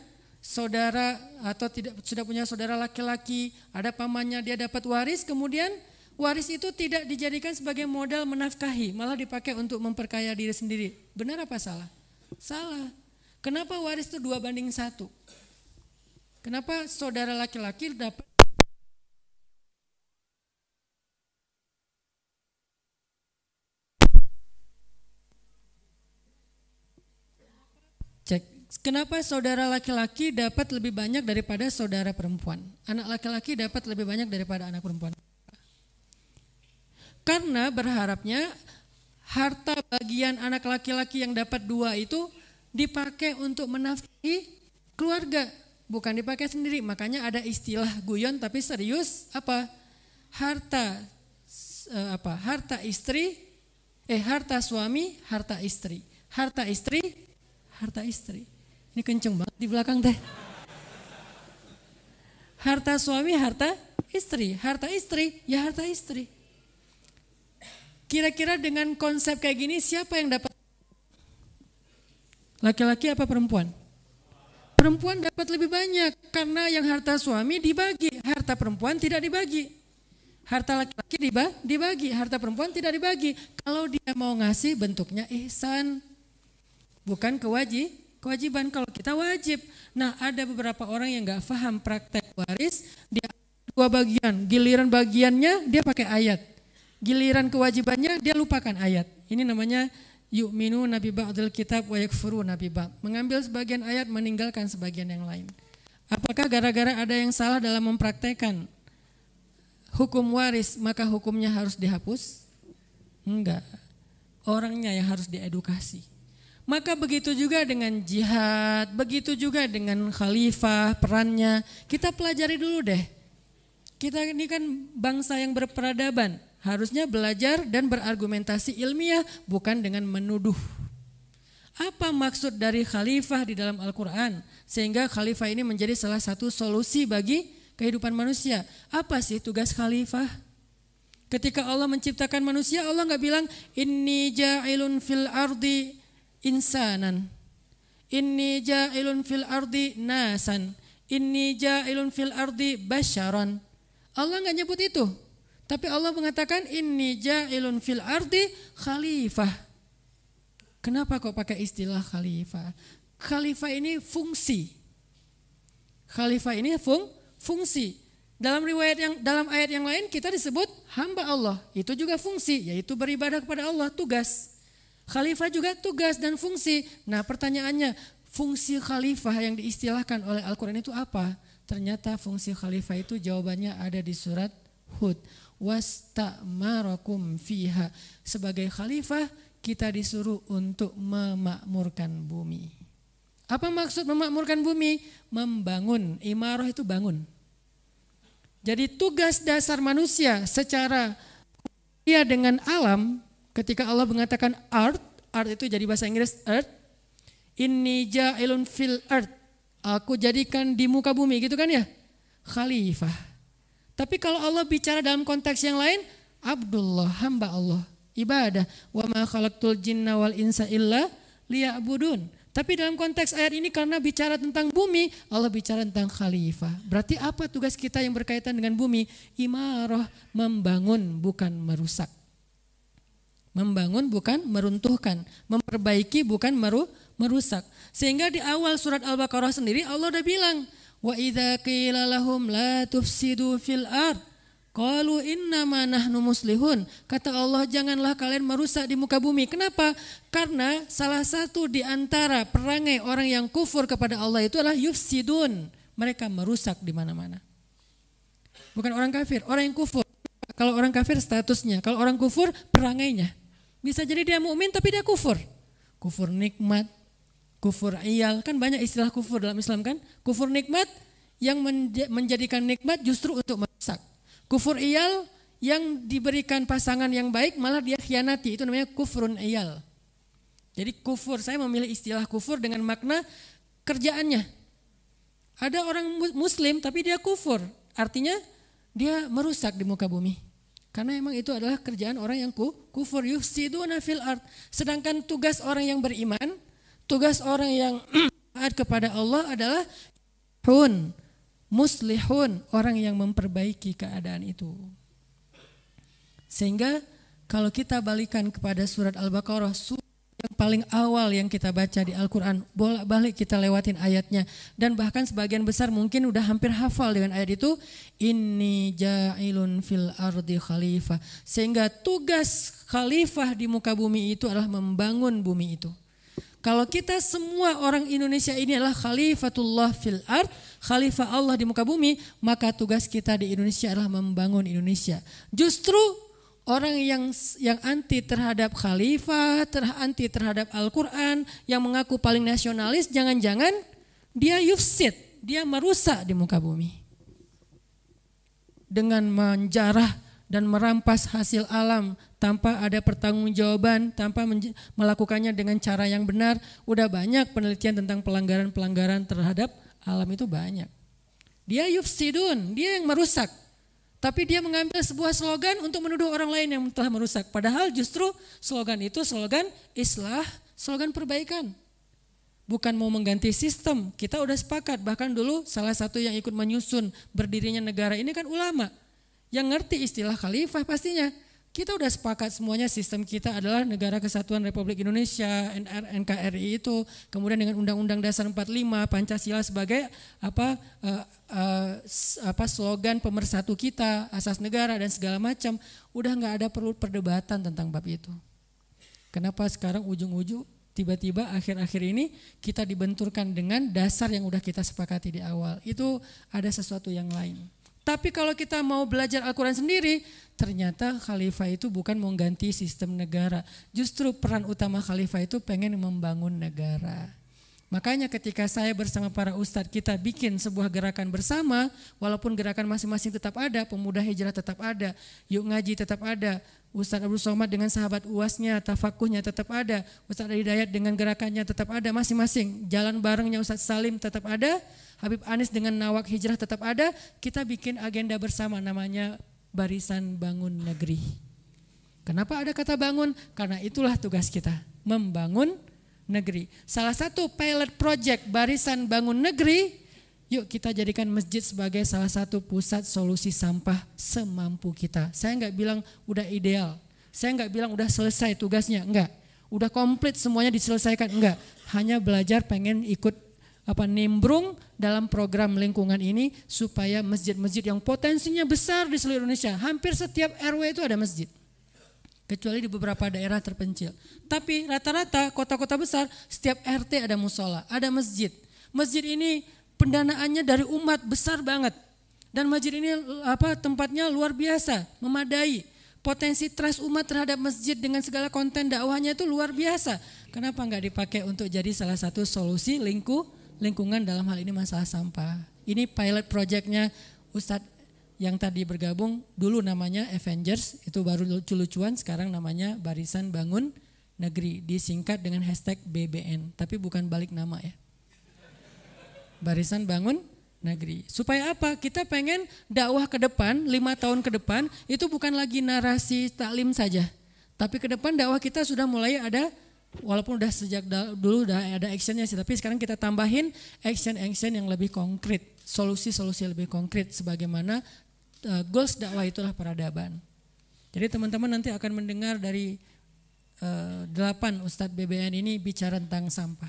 saudara atau tidak sudah punya saudara laki-laki, ada pamannya dia dapat waris, kemudian waris itu tidak dijadikan sebagai modal menafkahi, malah dipakai untuk memperkaya diri sendiri. Benar apa salah? Salah. Kenapa waris itu dua banding satu? Kenapa saudara laki-laki dapat Kenapa saudara laki-laki dapat lebih banyak daripada saudara perempuan? Anak laki-laki dapat lebih banyak daripada anak perempuan. Karena berharapnya harta bagian anak laki-laki yang dapat dua itu dipakai untuk menafkahi keluarga, bukan dipakai sendiri. Makanya ada istilah guyon tapi serius apa? Harta eh, apa? Harta istri eh harta suami, harta istri. Harta istri, harta istri. Ini kenceng banget di belakang teh. Harta suami, harta istri. Harta istri, ya harta istri. Kira-kira dengan konsep kayak gini siapa yang dapat? Laki-laki apa perempuan? Perempuan dapat lebih banyak karena yang harta suami dibagi, harta perempuan tidak dibagi. Harta laki-laki dibagi, harta perempuan tidak dibagi. Kalau dia mau ngasih bentuknya ihsan, bukan kewajiban kewajiban. Kalau kita wajib. Nah ada beberapa orang yang nggak paham praktek waris, dia dua bagian. Giliran bagiannya dia pakai ayat. Giliran kewajibannya dia lupakan ayat. Ini namanya yuk minu nabi ba'dil kitab wa yakfuru nabi ba'd. Mengambil sebagian ayat, meninggalkan sebagian yang lain. Apakah gara-gara ada yang salah dalam mempraktekkan hukum waris, maka hukumnya harus dihapus? Enggak. Orangnya yang harus diedukasi. Maka begitu juga dengan jihad, begitu juga dengan khalifah, perannya. Kita pelajari dulu deh. Kita ini kan bangsa yang berperadaban, harusnya belajar dan berargumentasi ilmiah bukan dengan menuduh. Apa maksud dari khalifah di dalam Al-Qur'an sehingga khalifah ini menjadi salah satu solusi bagi kehidupan manusia? Apa sih tugas khalifah? Ketika Allah menciptakan manusia, Allah nggak bilang ini ja'ilun fil ardi insanan inni ja'ilun fil ardi nasan inni ja'ilun fil ardi basyaran Allah nggak nyebut itu tapi Allah mengatakan inni ja'ilun fil ardi khalifah kenapa kok pakai istilah khalifah khalifah ini fungsi khalifah ini fung fungsi dalam riwayat yang dalam ayat yang lain kita disebut hamba Allah. Itu juga fungsi yaitu beribadah kepada Allah, tugas. Khalifah juga tugas dan fungsi. Nah pertanyaannya, fungsi khalifah yang diistilahkan oleh Al-Quran itu apa? Ternyata fungsi khalifah itu jawabannya ada di surat Hud. Wasta'marakum fiha. Sebagai khalifah kita disuruh untuk memakmurkan bumi. Apa maksud memakmurkan bumi? Membangun. Imarah itu bangun. Jadi tugas dasar manusia secara dia dengan alam ketika Allah mengatakan earth, earth itu jadi bahasa Inggris earth, ini ja'ilun fil earth, aku jadikan di muka bumi gitu kan ya, khalifah. Tapi kalau Allah bicara dalam konteks yang lain, Abdullah, hamba Allah, ibadah. Wa ma khalaqtul jinna wal insa illa liya'budun. Tapi dalam konteks ayat ini karena bicara tentang bumi, Allah bicara tentang khalifah. Berarti apa tugas kita yang berkaitan dengan bumi? Imarah, membangun bukan merusak. Membangun bukan meruntuhkan, memperbaiki bukan meru, merusak. Sehingga di awal surat Al-Baqarah sendiri Allah sudah bilang, "Wa idza qila lahum la tufsidu fil ard" Qalu innama nahnu muslihun. Kata Allah, janganlah kalian merusak di muka bumi. Kenapa? Karena salah satu di antara perangai orang yang kufur kepada Allah itu adalah yufsidun. Mereka merusak di mana-mana. Bukan orang kafir, orang yang kufur. Kalau orang kafir statusnya, kalau orang kufur perangainya. Bisa jadi dia mukmin tapi dia kufur. Kufur nikmat, kufur iyal, kan banyak istilah kufur dalam Islam kan? Kufur nikmat yang menjadikan nikmat justru untuk merusak. Kufur iyal yang diberikan pasangan yang baik malah dia khianati, itu namanya kufrun iyal. Jadi kufur, saya memilih istilah kufur dengan makna kerjaannya. Ada orang muslim tapi dia kufur, artinya dia merusak di muka bumi. Karena emang itu adalah kerjaan orang yang ku, kufur yufsiduna fil art. Sedangkan tugas orang yang beriman, tugas orang yang taat kepada Allah adalah hun, muslihun, orang yang memperbaiki keadaan itu. Sehingga kalau kita balikan kepada surat Al-Baqarah, surat yang paling awal yang kita baca di Al-Quran, bolak-balik kita lewatin ayatnya. Dan bahkan sebagian besar mungkin udah hampir hafal dengan ayat itu, ini ja'ilun fil ardi khalifah. Sehingga tugas khalifah di muka bumi itu adalah membangun bumi itu. Kalau kita semua orang Indonesia ini adalah khalifatullah fil ard, khalifah Allah di muka bumi, maka tugas kita di Indonesia adalah membangun Indonesia. Justru orang yang yang anti terhadap khalifah, ter, anti terhadap Al-Qur'an, yang mengaku paling nasionalis, jangan-jangan dia yufsid, dia merusak di muka bumi. Dengan menjarah dan merampas hasil alam tanpa ada pertanggungjawaban, tanpa melakukannya dengan cara yang benar, udah banyak penelitian tentang pelanggaran-pelanggaran terhadap alam itu banyak. Dia yufsidun, dia yang merusak tapi dia mengambil sebuah slogan untuk menuduh orang lain yang telah merusak. Padahal justru slogan itu slogan islah, slogan perbaikan. Bukan mau mengganti sistem, kita udah sepakat. Bahkan dulu salah satu yang ikut menyusun berdirinya negara ini kan ulama. Yang ngerti istilah khalifah pastinya. Kita udah sepakat semuanya sistem kita adalah Negara Kesatuan Republik Indonesia, NKRI itu, kemudian dengan Undang-Undang Dasar 45, Pancasila sebagai apa uh, uh, apa slogan pemersatu kita, asas negara dan segala macam, udah nggak ada perlu perdebatan tentang bab itu. Kenapa sekarang ujung-ujung tiba-tiba akhir-akhir ini kita dibenturkan dengan dasar yang udah kita sepakati di awal. Itu ada sesuatu yang lain. Tapi kalau kita mau belajar Al-Quran sendiri, ternyata khalifah itu bukan mengganti sistem negara. Justru peran utama khalifah itu pengen membangun negara. Makanya ketika saya bersama para ustadz kita bikin sebuah gerakan bersama, walaupun gerakan masing-masing tetap ada, pemuda hijrah tetap ada, yuk ngaji tetap ada, Ustadz Abdul Somad dengan sahabat uasnya, tafakuhnya tetap ada, Ustadz Hidayat dengan gerakannya tetap ada masing-masing, jalan barengnya Ustadz Salim tetap ada, Habib Anies dengan nawak hijrah tetap ada, kita bikin agenda bersama namanya Barisan Bangun Negeri. Kenapa ada kata bangun? Karena itulah tugas kita, membangun negeri. Salah satu pilot project Barisan Bangun Negeri, yuk kita jadikan masjid sebagai salah satu pusat solusi sampah semampu kita. Saya nggak bilang udah ideal, saya nggak bilang udah selesai tugasnya, enggak. Udah komplit semuanya diselesaikan, enggak. Hanya belajar pengen ikut apa nimbrung dalam program lingkungan ini supaya masjid-masjid yang potensinya besar di seluruh Indonesia, hampir setiap RW itu ada masjid. Kecuali di beberapa daerah terpencil. Tapi rata-rata kota-kota besar setiap RT ada musola, ada masjid. Masjid ini pendanaannya dari umat besar banget. Dan masjid ini apa tempatnya luar biasa, memadai. Potensi trust umat terhadap masjid dengan segala konten dakwahnya itu luar biasa. Kenapa nggak dipakai untuk jadi salah satu solusi lingkup lingkungan dalam hal ini masalah sampah. Ini pilot projectnya Ustadz yang tadi bergabung dulu namanya Avengers itu baru lucu-lucuan sekarang namanya Barisan Bangun Negeri disingkat dengan hashtag BBN tapi bukan balik nama ya. Barisan Bangun Negeri. Supaya apa? Kita pengen dakwah ke depan, lima tahun ke depan itu bukan lagi narasi taklim saja. Tapi ke depan dakwah kita sudah mulai ada walaupun udah sejak dulu udah ada actionnya sih, tapi sekarang kita tambahin action-action yang lebih konkret, solusi-solusi lebih konkret sebagaimana eh, goals dakwah itulah peradaban. Jadi teman-teman nanti akan mendengar dari uh, delapan Ustadz BBN ini bicara tentang sampah,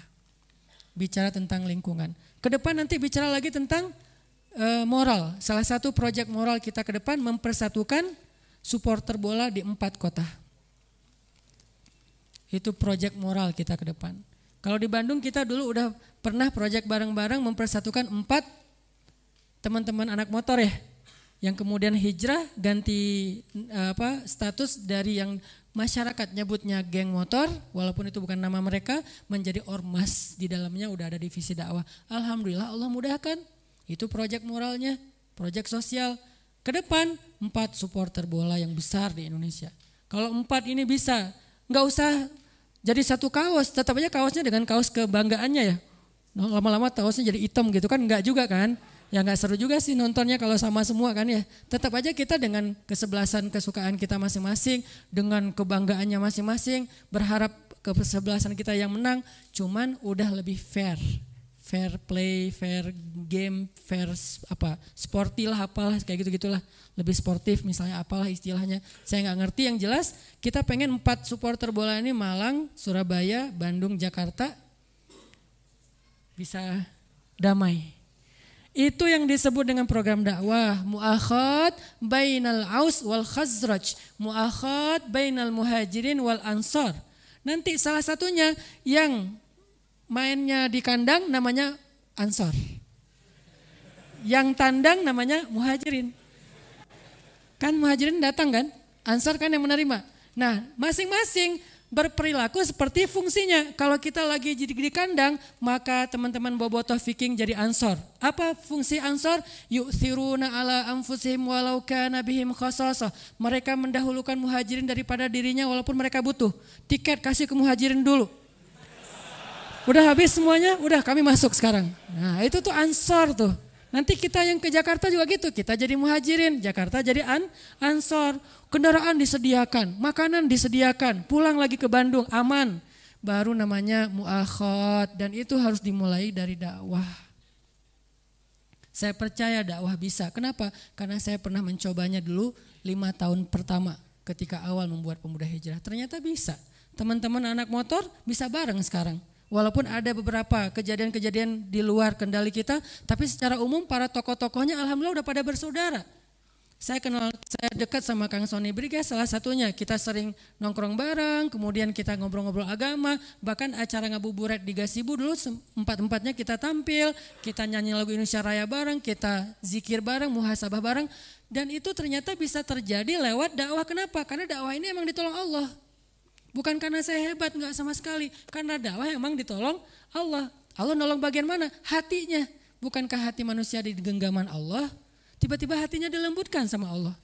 bicara tentang lingkungan. Ke depan nanti bicara lagi tentang uh, moral. Salah satu proyek moral kita ke depan mempersatukan supporter bola di empat kota itu proyek moral kita ke depan. Kalau di Bandung kita dulu udah pernah proyek bareng-bareng mempersatukan empat teman-teman anak motor ya yang kemudian hijrah ganti eh, apa status dari yang masyarakat nyebutnya geng motor walaupun itu bukan nama mereka menjadi ormas di dalamnya udah ada divisi dakwah alhamdulillah Allah mudahkan itu proyek moralnya proyek sosial ke depan empat supporter bola yang besar di Indonesia kalau empat ini bisa nggak usah jadi satu kaos, tetap aja kaosnya dengan kaos kebanggaannya ya. Lama-lama kaosnya jadi hitam gitu kan, enggak juga kan. Ya enggak seru juga sih nontonnya kalau sama semua kan ya. Tetap aja kita dengan kesebelasan kesukaan kita masing-masing, dengan kebanggaannya masing-masing, berharap kesebelasan kita yang menang, cuman udah lebih fair fair play, fair game, fair apa sporty lah apalah kayak gitu gitulah lebih sportif misalnya apalah istilahnya saya nggak ngerti yang jelas kita pengen empat supporter bola ini Malang, Surabaya, Bandung, Jakarta bisa damai. Itu yang disebut dengan program dakwah. Mu'akhat bainal aus wal khazraj. Mu'akhat bainal muhajirin wal ansor. Nanti salah satunya yang mainnya di kandang namanya ansor. Yang tandang namanya muhajirin. Kan muhajirin datang kan? Ansor kan yang menerima. Nah, masing-masing berperilaku seperti fungsinya. Kalau kita lagi jadi di kandang, maka teman-teman bobotoh viking jadi ansor. Apa fungsi ansor? yuk siruna ala amfusim walau nabihim nabihim khasasa. Mereka mendahulukan muhajirin daripada dirinya walaupun mereka butuh. Tiket kasih ke muhajirin dulu. Udah habis semuanya, udah kami masuk sekarang. Nah itu tuh ansor tuh. Nanti kita yang ke Jakarta juga gitu, kita jadi muhajirin, Jakarta jadi an ansor. Kendaraan disediakan, makanan disediakan, pulang lagi ke Bandung aman. Baru namanya muakhot dan itu harus dimulai dari dakwah. Saya percaya dakwah bisa. Kenapa? Karena saya pernah mencobanya dulu lima tahun pertama ketika awal membuat pemuda hijrah. Ternyata bisa. Teman-teman anak motor bisa bareng sekarang Walaupun ada beberapa kejadian-kejadian di luar kendali kita, tapi secara umum para tokoh-tokohnya alhamdulillah udah pada bersaudara. Saya kenal, saya dekat sama Kang Sony Briga salah satunya. Kita sering nongkrong bareng, kemudian kita ngobrol-ngobrol agama, bahkan acara ngabuburit di Gasibu dulu empat-empatnya kita tampil, kita nyanyi lagu Indonesia Raya bareng, kita zikir bareng, muhasabah bareng. Dan itu ternyata bisa terjadi lewat dakwah. Kenapa? Karena dakwah ini emang ditolong Allah. Bukan karena saya hebat, nggak sama sekali. Karena dakwah emang ditolong Allah. Allah nolong bagian mana? Hatinya. Bukankah hati manusia di genggaman Allah? Tiba-tiba hatinya dilembutkan sama Allah.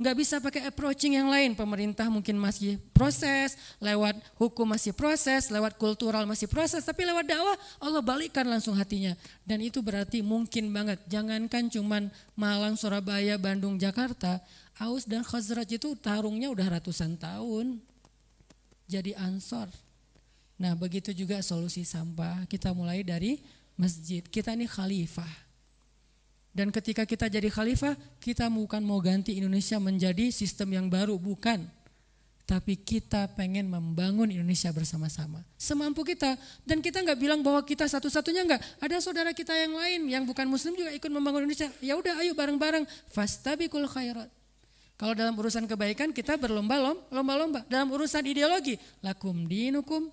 Nggak bisa pakai approaching yang lain. Pemerintah mungkin masih proses, lewat hukum masih proses, lewat kultural masih proses. Tapi lewat dakwah Allah balikkan langsung hatinya. Dan itu berarti mungkin banget. Jangankan cuman Malang, Surabaya, Bandung, Jakarta. Aus dan Khazraj itu tarungnya udah ratusan tahun jadi ansor. Nah begitu juga solusi sampah kita mulai dari masjid. Kita ini khalifah. Dan ketika kita jadi khalifah, kita bukan mau ganti Indonesia menjadi sistem yang baru, bukan. Tapi kita pengen membangun Indonesia bersama-sama. Semampu kita. Dan kita nggak bilang bahwa kita satu-satunya nggak. Ada saudara kita yang lain yang bukan muslim juga ikut membangun Indonesia. Ya udah ayo bareng-bareng. Fastabikul khairat. Kalau dalam urusan kebaikan kita berlomba-lomba, dalam urusan ideologi, lakum dinukum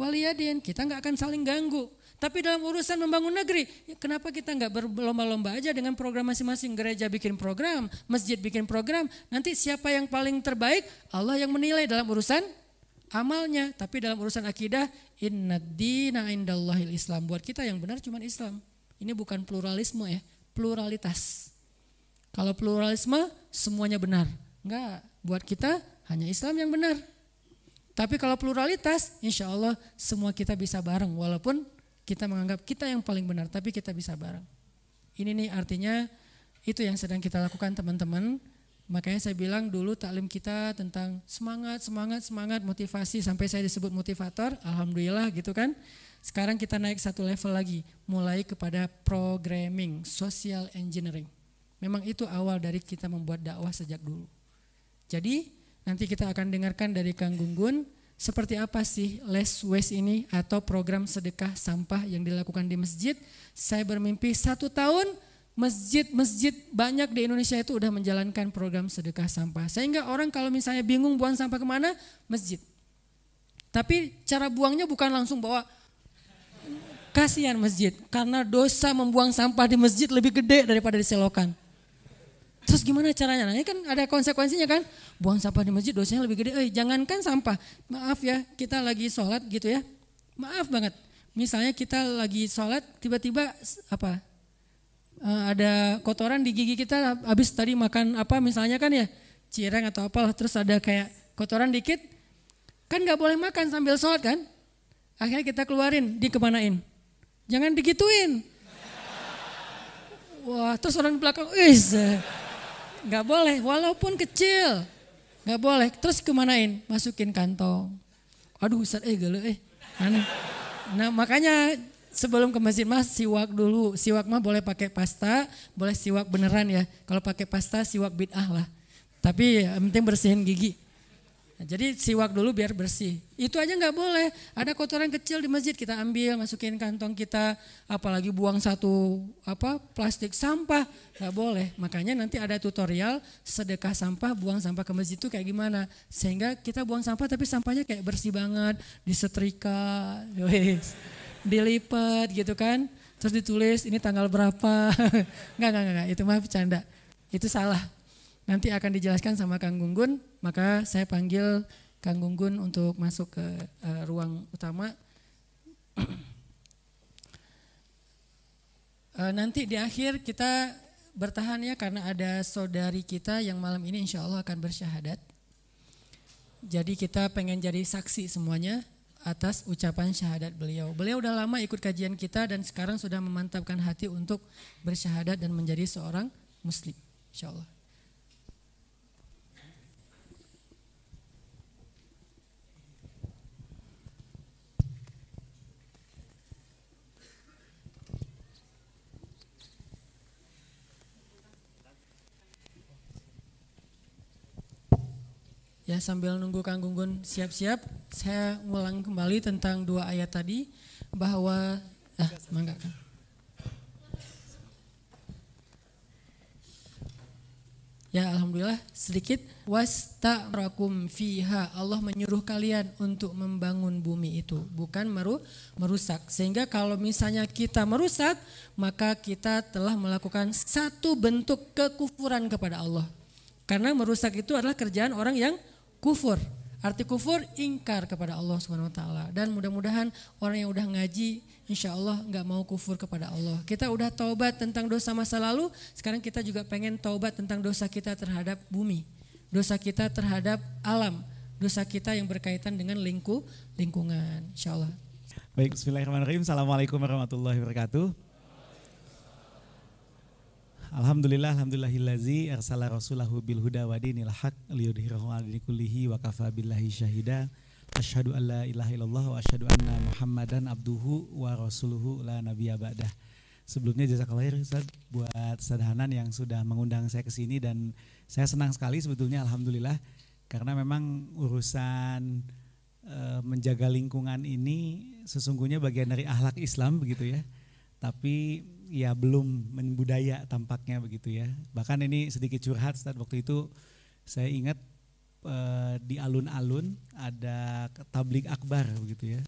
waliyadin, kita nggak akan saling ganggu. Tapi dalam urusan membangun negeri, ya kenapa kita nggak berlomba-lomba aja dengan program masing-masing gereja bikin program, masjid bikin program. Nanti siapa yang paling terbaik, Allah yang menilai dalam urusan amalnya. Tapi dalam urusan akidah, inna dina indallahil islam. Buat kita yang benar cuma Islam. Ini bukan pluralisme ya, pluralitas. Kalau pluralisme semuanya benar. Enggak, buat kita hanya Islam yang benar. Tapi kalau pluralitas, insya Allah semua kita bisa bareng. Walaupun kita menganggap kita yang paling benar, tapi kita bisa bareng. Ini nih artinya itu yang sedang kita lakukan teman-teman. Makanya saya bilang dulu taklim kita tentang semangat, semangat, semangat, motivasi. Sampai saya disebut motivator, alhamdulillah gitu kan. Sekarang kita naik satu level lagi, mulai kepada programming, social engineering. Memang itu awal dari kita membuat dakwah sejak dulu. Jadi nanti kita akan dengarkan dari Kang Gunggun seperti apa sih less waste ini atau program sedekah sampah yang dilakukan di masjid. Saya bermimpi satu tahun masjid-masjid banyak di Indonesia itu udah menjalankan program sedekah sampah. Sehingga orang kalau misalnya bingung buang sampah kemana, masjid. Tapi cara buangnya bukan langsung bawa kasihan masjid karena dosa membuang sampah di masjid lebih gede daripada di selokan. Terus gimana caranya? Nah, ini kan ada konsekuensinya kan. Buang sampah di masjid dosanya lebih gede. Eh, jangankan sampah. Maaf ya, kita lagi sholat gitu ya. Maaf banget. Misalnya kita lagi sholat, tiba-tiba apa? Eh, ada kotoran di gigi kita habis tadi makan apa misalnya kan ya. Cireng atau apalah. Terus ada kayak kotoran dikit. Kan nggak boleh makan sambil sholat kan. Akhirnya kita keluarin, di dikemanain. Jangan digituin. Wah, terus orang di belakang, Ih, nggak boleh, walaupun kecil. nggak boleh. Terus kemanain? Masukin kantong. Aduh Ustaz, eh gelo eh. Aneh. Nah makanya sebelum ke masjid mas siwak dulu. Siwak mah boleh pakai pasta, boleh siwak beneran ya. Kalau pakai pasta siwak bid'ah lah. Tapi ya, penting bersihin gigi. Nah, jadi siwak dulu biar bersih. Itu aja nggak boleh. Ada kotoran kecil di masjid kita ambil, masukin kantong kita, apalagi buang satu apa plastik sampah nggak boleh. Makanya nanti ada tutorial sedekah sampah, buang sampah ke masjid itu kayak gimana. Sehingga kita buang sampah tapi sampahnya kayak bersih banget, disetrika, dilipat gitu kan. Terus ditulis ini tanggal berapa. Nggak nggak nggak. itu mah bercanda. Itu salah nanti akan dijelaskan sama Kang Gunggun, maka saya panggil Kang Gunggun untuk masuk ke uh, ruang utama. uh, nanti di akhir kita bertahan ya karena ada saudari kita yang malam ini insya Allah akan bersyahadat. Jadi kita pengen jadi saksi semuanya atas ucapan syahadat beliau. Beliau udah lama ikut kajian kita dan sekarang sudah memantapkan hati untuk bersyahadat dan menjadi seorang muslim. Insya Allah. Ya sambil nunggu Kang Gunggun siap-siap, saya ulang kembali tentang dua ayat tadi bahwa ah mangga Kang. Ya alhamdulillah sedikit rakum fiha Allah menyuruh kalian untuk membangun bumi itu bukan meru merusak sehingga kalau misalnya kita merusak maka kita telah melakukan satu bentuk kekufuran kepada Allah karena merusak itu adalah kerjaan orang yang kufur. Arti kufur ingkar kepada Allah Subhanahu wa taala dan mudah-mudahan orang yang udah ngaji insya Allah nggak mau kufur kepada Allah. Kita udah taubat tentang dosa masa lalu, sekarang kita juga pengen taubat tentang dosa kita terhadap bumi, dosa kita terhadap alam, dosa kita yang berkaitan dengan lingku lingkungan. Insya Allah. Baik, Bismillahirrahmanirrahim. Assalamualaikum warahmatullahi wabarakatuh. Alhamdulillah, alhamdulillahillazi arsala rasulahu bil huda wa dinil haq liyudhirahu ala kullihi wa kafa billahi syahida. Asyhadu an la ilaha illallah wa asyhadu anna Muhammadan abduhu wa rasuluhu la nabiyya ba'dah. Sebelumnya jasa khair Ustaz buat Ustaz Hanan yang sudah mengundang saya ke sini dan saya senang sekali sebetulnya alhamdulillah karena memang urusan e, menjaga lingkungan ini sesungguhnya bagian dari ahlak Islam begitu ya. Tapi ya belum membudaya tampaknya begitu ya. Bahkan ini sedikit curhat saat waktu itu saya ingat e, di alun-alun ada tablik akbar begitu ya.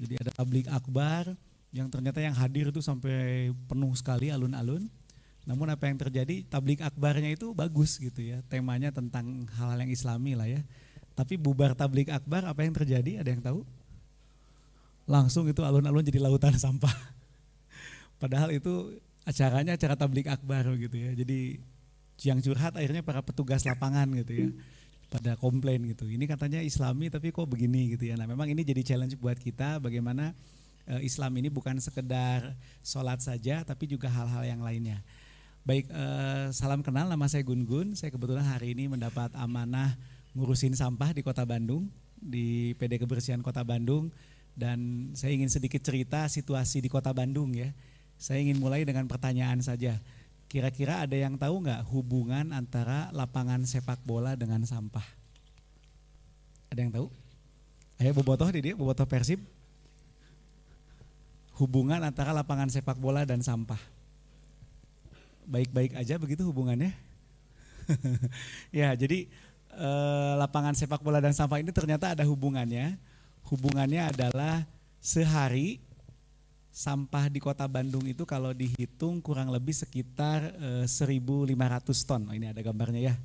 Jadi ada tablik akbar yang ternyata yang hadir itu sampai penuh sekali alun-alun. Namun apa yang terjadi tablik akbarnya itu bagus gitu ya. Temanya tentang hal-hal yang islami lah ya. Tapi bubar tablik akbar apa yang terjadi ada yang tahu? Langsung itu alun-alun jadi lautan sampah Padahal itu acaranya acara tablik akbar gitu ya. Jadi yang curhat akhirnya para petugas lapangan gitu ya. Pada komplain gitu. Ini katanya islami tapi kok begini gitu ya. Nah memang ini jadi challenge buat kita bagaimana eh, Islam ini bukan sekedar sholat saja tapi juga hal-hal yang lainnya. Baik, eh, salam kenal nama saya Gun Gun. Saya kebetulan hari ini mendapat amanah ngurusin sampah di Kota Bandung, di PD Kebersihan Kota Bandung. Dan saya ingin sedikit cerita situasi di Kota Bandung ya. Saya ingin mulai dengan pertanyaan saja. Kira-kira ada yang tahu nggak hubungan antara lapangan sepak bola dengan sampah? Ada yang tahu? Ayo bobotoh Didi, bobotoh Persib. Hubungan antara lapangan sepak bola dan sampah. Baik-baik aja begitu hubungannya. ya, jadi eh, lapangan sepak bola dan sampah ini ternyata ada hubungannya. Hubungannya adalah sehari sampah di kota Bandung itu kalau dihitung kurang lebih sekitar uh, eh, 1.500 ton. Oh, ini ada gambarnya ya. Oh,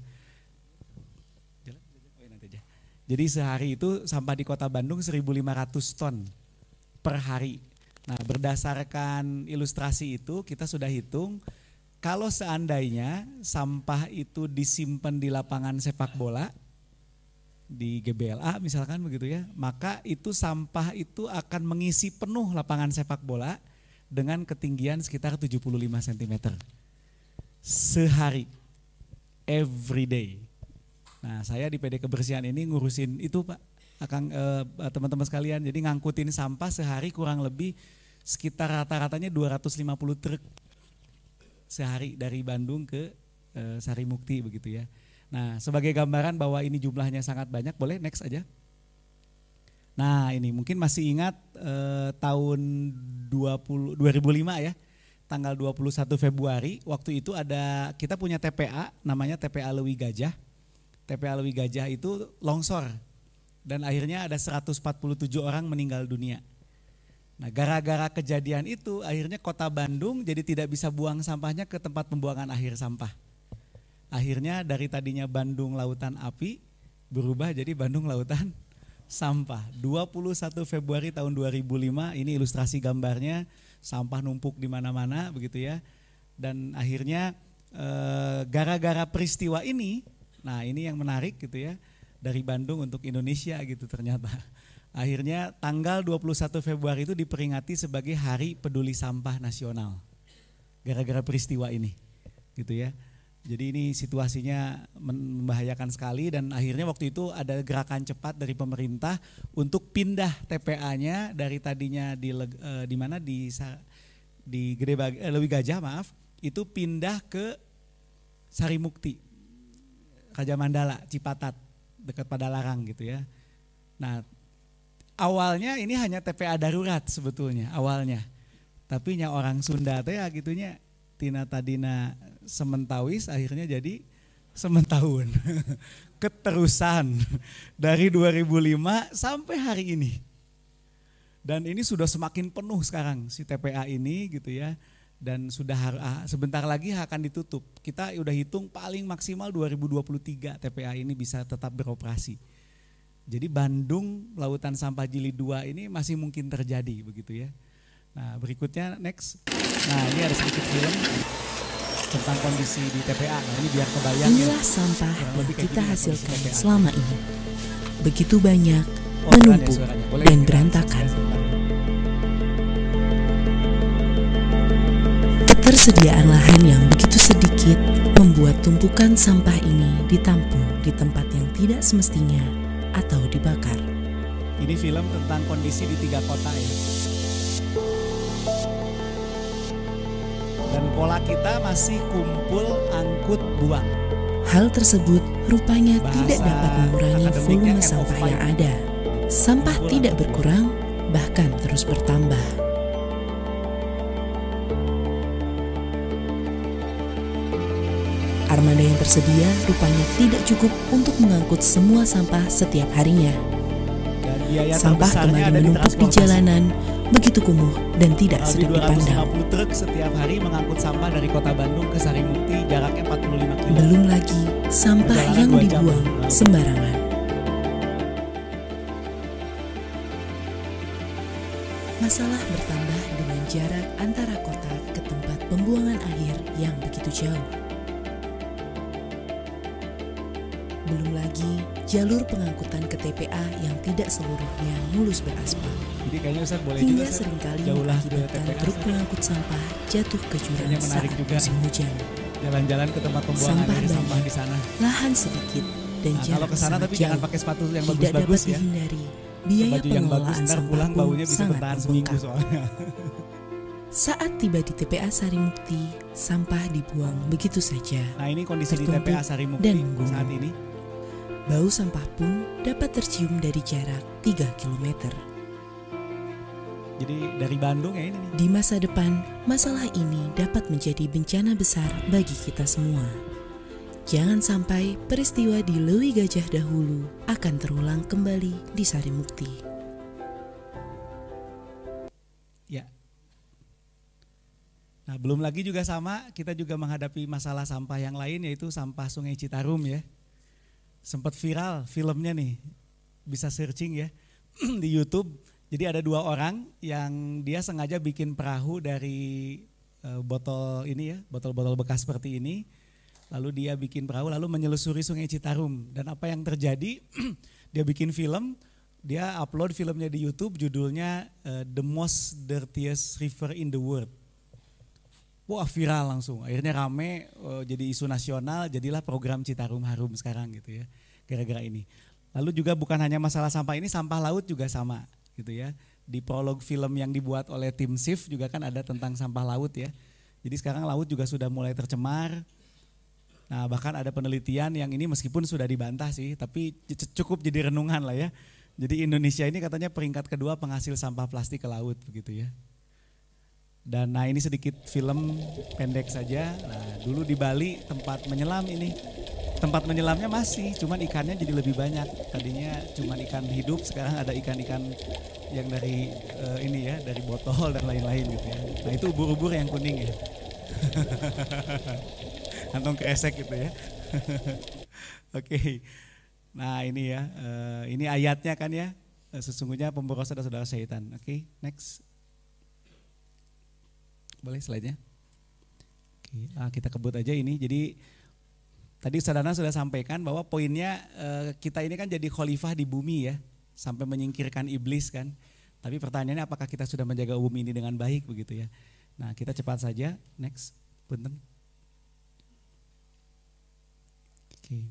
Jadi sehari itu sampah di kota Bandung 1.500 ton per hari. Nah berdasarkan ilustrasi itu kita sudah hitung kalau seandainya sampah itu disimpan di lapangan sepak bola di GBLA misalkan begitu ya, maka itu sampah itu akan mengisi penuh lapangan sepak bola dengan ketinggian sekitar 75 cm. Sehari, every day. Nah saya di PD Kebersihan ini ngurusin itu Pak, akan teman eh, eh, teman-teman sekalian, jadi ngangkutin sampah sehari kurang lebih sekitar rata-ratanya 250 truk sehari dari Bandung ke eh, Sari Mukti begitu ya. Nah, sebagai gambaran bahwa ini jumlahnya sangat banyak, boleh next aja. Nah, ini mungkin masih ingat eh, tahun 20, 2005 ya, tanggal 21 Februari, waktu itu ada kita punya TPA, namanya TPA Lewi Gajah. TPA Lewi Gajah itu longsor, dan akhirnya ada 147 orang meninggal dunia. Nah, gara-gara kejadian itu akhirnya kota Bandung jadi tidak bisa buang sampahnya ke tempat pembuangan akhir sampah. Akhirnya dari tadinya Bandung Lautan Api berubah jadi Bandung Lautan Sampah. 21 Februari tahun 2005 ini ilustrasi gambarnya sampah numpuk di mana-mana begitu ya. Dan akhirnya eh, gara-gara e, peristiwa ini, nah ini yang menarik gitu ya dari Bandung untuk Indonesia gitu ternyata. Akhirnya tanggal 21 Februari itu diperingati sebagai Hari Peduli Sampah Nasional. Gara-gara peristiwa ini gitu ya. Jadi ini situasinya membahayakan sekali dan akhirnya waktu itu ada gerakan cepat dari pemerintah untuk pindah TPA-nya dari tadinya di uh, di mana di di Gede Bag, eh, Lewi Gajah maaf itu pindah ke Sari Mukti Raja Mandala Cipatat dekat Padalarang gitu ya. Nah awalnya ini hanya TPA darurat sebetulnya awalnya. Tapi nya orang Sunda teh ya, gitunya tina tadina sementawis akhirnya jadi sementahun. Keterusan dari 2005 sampai hari ini. Dan ini sudah semakin penuh sekarang si TPA ini gitu ya. Dan sudah ah, sebentar lagi akan ditutup. Kita udah hitung paling maksimal 2023 TPA ini bisa tetap beroperasi. Jadi Bandung Lautan Sampah Jili 2 ini masih mungkin terjadi begitu ya. Nah berikutnya next. Nah ini ada sedikit film tentang kondisi di TPA. Nah, ini biar kebayang. Inilah ya. sampah yang kita hasilkan ya. selama ini. Begitu banyak, oh, menumpuk, ya, dan berantakan. Ketersediaan lahan yang begitu sedikit membuat tumpukan sampah ini ditampung di tempat yang tidak semestinya atau dibakar. Ini film tentang kondisi di tiga kota ya. sekolah kita masih kumpul angkut buang. Hal tersebut rupanya Bahasa tidak dapat mengurangi volume sampah yang ada. Sampah kumpul tidak berkurang, bahkan terus bertambah. Armada yang tersedia rupanya tidak cukup untuk mengangkut semua sampah setiap harinya. Sampah kembali menumpuk di jalanan, begitu kumuh dan tidak sedap dipandang. 250 truk setiap hari mengangkut sampah dari kota Bandung ke Sarimukti jaraknya 45 km. Belum lagi sampah Perjalanan yang dibuang jam. sembarangan. Masalah bertambah dengan jarak antara kota ke tempat pembuangan akhir yang begitu jauh. Belum lagi jalur pengangkutan ke TPA yang tidak seluruhnya mulus beraspal. Jadi kayaknya Ustaz boleh Hingga juga seringkali jauh lah truk pengangkut sampah jatuh ke jurang saat juga. musim hujan. Jalan-jalan ke tempat pembuangan sampah, dari sampah di sana. Lahan sedikit dan nah, kalau ke sana tapi jauh. jangan pakai sepatu yang bagus-bagus ya. Hindari. Biaya baju yang bagus ntar pulang baunya bisa bertahan seminggu soalnya. Saat tiba di TPA Sarimukti, sampah dibuang begitu saja. Nah ini kondisi di TPA Sarimukti dan saat ini. Bau sampah pun dapat tercium dari jarak 3 kilometer. Jadi dari Bandung ya ini nih. Di masa depan, masalah ini dapat menjadi bencana besar bagi kita semua. Jangan sampai peristiwa di Lewi Gajah dahulu akan terulang kembali di Sari Mukti. Ya. Nah, belum lagi juga sama, kita juga menghadapi masalah sampah yang lain yaitu sampah Sungai Citarum ya. Sempat viral filmnya nih. Bisa searching ya di YouTube jadi ada dua orang yang dia sengaja bikin perahu dari eh, botol ini ya, botol-botol bekas seperti ini. Lalu dia bikin perahu lalu menyelusuri Sungai Citarum dan apa yang terjadi dia bikin film, dia upload filmnya di YouTube judulnya eh, The Most Dirtiest River in the World. Wah viral langsung, akhirnya rame eh, jadi isu nasional, jadilah program Citarum Harum sekarang gitu ya, gara-gara ini. Lalu juga bukan hanya masalah sampah ini, sampah laut juga sama gitu ya. Di prolog film yang dibuat oleh tim SIF juga kan ada tentang sampah laut ya. Jadi sekarang laut juga sudah mulai tercemar. Nah bahkan ada penelitian yang ini meskipun sudah dibantah sih, tapi cukup jadi renungan lah ya. Jadi Indonesia ini katanya peringkat kedua penghasil sampah plastik ke laut begitu ya. Dan nah ini sedikit film pendek saja. Nah, dulu di Bali tempat menyelam ini tempat menyelamnya masih, cuman ikannya jadi lebih banyak. Tadinya cuman ikan hidup, sekarang ada ikan-ikan yang dari uh, ini ya, dari botol dan lain-lain gitu ya. Nah itu ubur-ubur yang kuning ya. Kantong keesek gitu ya. Oke. Okay. Nah ini ya, uh, ini ayatnya kan ya. Eh, sesungguhnya pemborosan adalah saudara syaitan. Oke, okay, next. Boleh slide-nya? okay, ah, kita kebut aja ini. Jadi Tadi saudara sudah sampaikan bahwa poinnya eh, kita ini kan jadi khalifah di bumi ya, sampai menyingkirkan iblis kan. Tapi pertanyaannya apakah kita sudah menjaga bumi ini dengan baik begitu ya. Nah kita cepat saja, next, punten. Oke.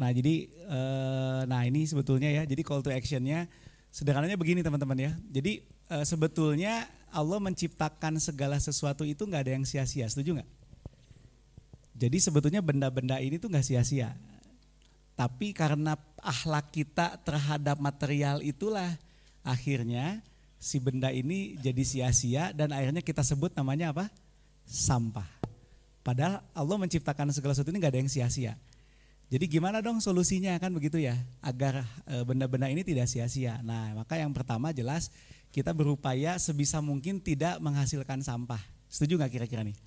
Nah jadi, eh, nah ini sebetulnya ya, jadi call to actionnya sederhananya begini teman-teman ya. Jadi eh, sebetulnya Allah menciptakan segala sesuatu itu nggak ada yang sia-sia, setuju nggak? Jadi sebetulnya benda-benda ini tuh nggak sia-sia. Tapi karena akhlak kita terhadap material itulah akhirnya si benda ini jadi sia-sia dan akhirnya kita sebut namanya apa? Sampah. Padahal Allah menciptakan segala sesuatu ini nggak ada yang sia-sia. Jadi gimana dong solusinya kan begitu ya agar e, benda-benda ini tidak sia-sia. Nah maka yang pertama jelas kita berupaya sebisa mungkin tidak menghasilkan sampah. Setuju nggak kira-kira nih?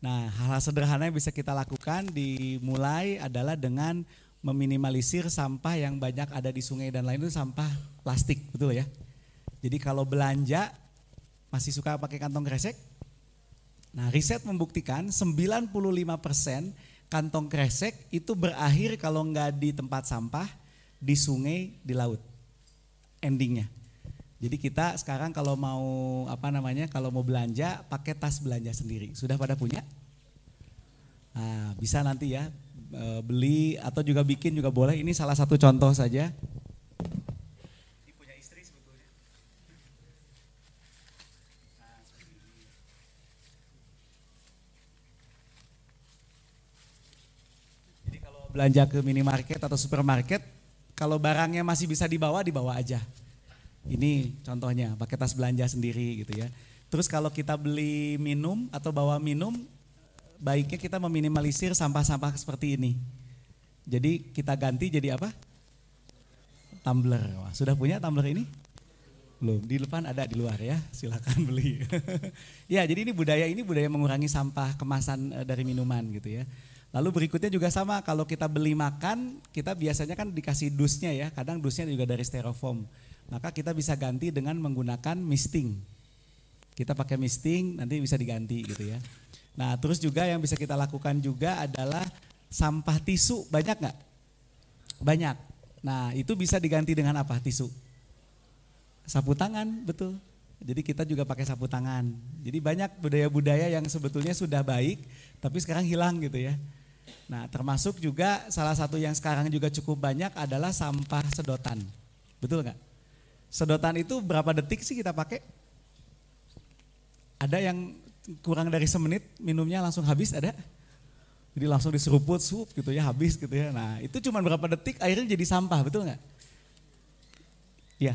Nah, hal-hal sederhana yang bisa kita lakukan dimulai adalah dengan meminimalisir sampah yang banyak ada di sungai dan lain itu sampah plastik, betul ya? Jadi kalau belanja masih suka pakai kantong kresek? Nah, riset membuktikan 95% kantong kresek itu berakhir kalau nggak di tempat sampah, di sungai, di laut. Endingnya. Jadi kita sekarang kalau mau apa namanya kalau mau belanja pakai tas belanja sendiri. Sudah pada punya? Nah, bisa nanti ya e, beli atau juga bikin juga boleh. Ini salah satu contoh saja. belanja ke minimarket atau supermarket, kalau barangnya masih bisa dibawa, dibawa aja ini contohnya, pakai tas belanja sendiri gitu ya. Terus kalau kita beli minum atau bawa minum, baiknya kita meminimalisir sampah-sampah seperti ini. Jadi kita ganti jadi apa? Tumbler. Wah, sudah punya tumbler ini? Belum. Di depan ada di luar ya. Silakan beli. ya, jadi ini budaya ini budaya mengurangi sampah kemasan eh, dari minuman gitu ya. Lalu berikutnya juga sama kalau kita beli makan, kita biasanya kan dikasih dusnya ya. Kadang dusnya juga dari styrofoam maka kita bisa ganti dengan menggunakan misting. Kita pakai misting nanti bisa diganti gitu ya. Nah terus juga yang bisa kita lakukan juga adalah sampah tisu banyak nggak? Banyak. Nah itu bisa diganti dengan apa tisu? Sapu tangan betul. Jadi kita juga pakai sapu tangan. Jadi banyak budaya-budaya yang sebetulnya sudah baik tapi sekarang hilang gitu ya. Nah termasuk juga salah satu yang sekarang juga cukup banyak adalah sampah sedotan. Betul nggak? Sedotan itu berapa detik sih kita pakai? Ada yang kurang dari semenit minumnya langsung habis ada? Jadi langsung diseruput, sup gitu ya, habis gitu ya. Nah itu cuma berapa detik akhirnya jadi sampah, betul nggak? Ya,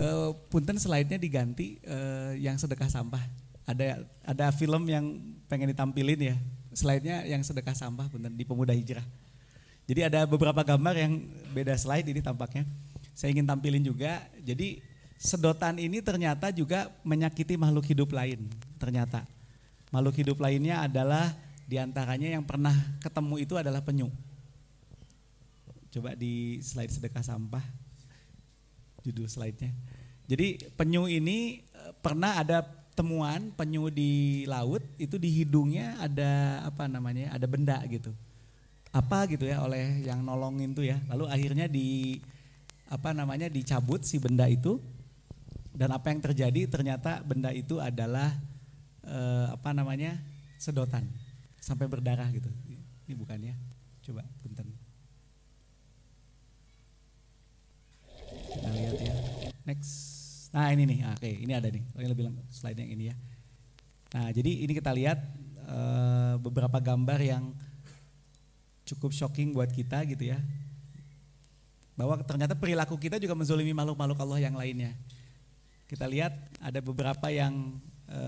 e, punten slide diganti e, yang sedekah sampah. Ada ada film yang pengen ditampilin ya, Selainnya yang sedekah sampah punten di pemuda hijrah. Jadi ada beberapa gambar yang beda slide ini tampaknya saya ingin tampilin juga. Jadi sedotan ini ternyata juga menyakiti makhluk hidup lain. Ternyata makhluk hidup lainnya adalah diantaranya yang pernah ketemu itu adalah penyu. Coba di slide sedekah sampah, judul slide-nya. Jadi penyu ini eh, pernah ada temuan penyu di laut itu di hidungnya ada apa namanya ada benda gitu apa gitu ya oleh yang nolongin tuh ya lalu akhirnya di apa namanya dicabut si benda itu dan apa yang terjadi ternyata benda itu adalah eh, apa namanya sedotan sampai berdarah gitu. Ini bukannya. Coba punten. Kita lihat ya. Next. Nah ini nih, ah, oke ini ada nih, yang lebih slide yang ini ya. Nah jadi ini kita lihat e, beberapa gambar yang cukup shocking buat kita gitu ya bahwa ternyata perilaku kita juga menzolimi makhluk-makhluk Allah yang lainnya. Kita lihat ada beberapa yang e,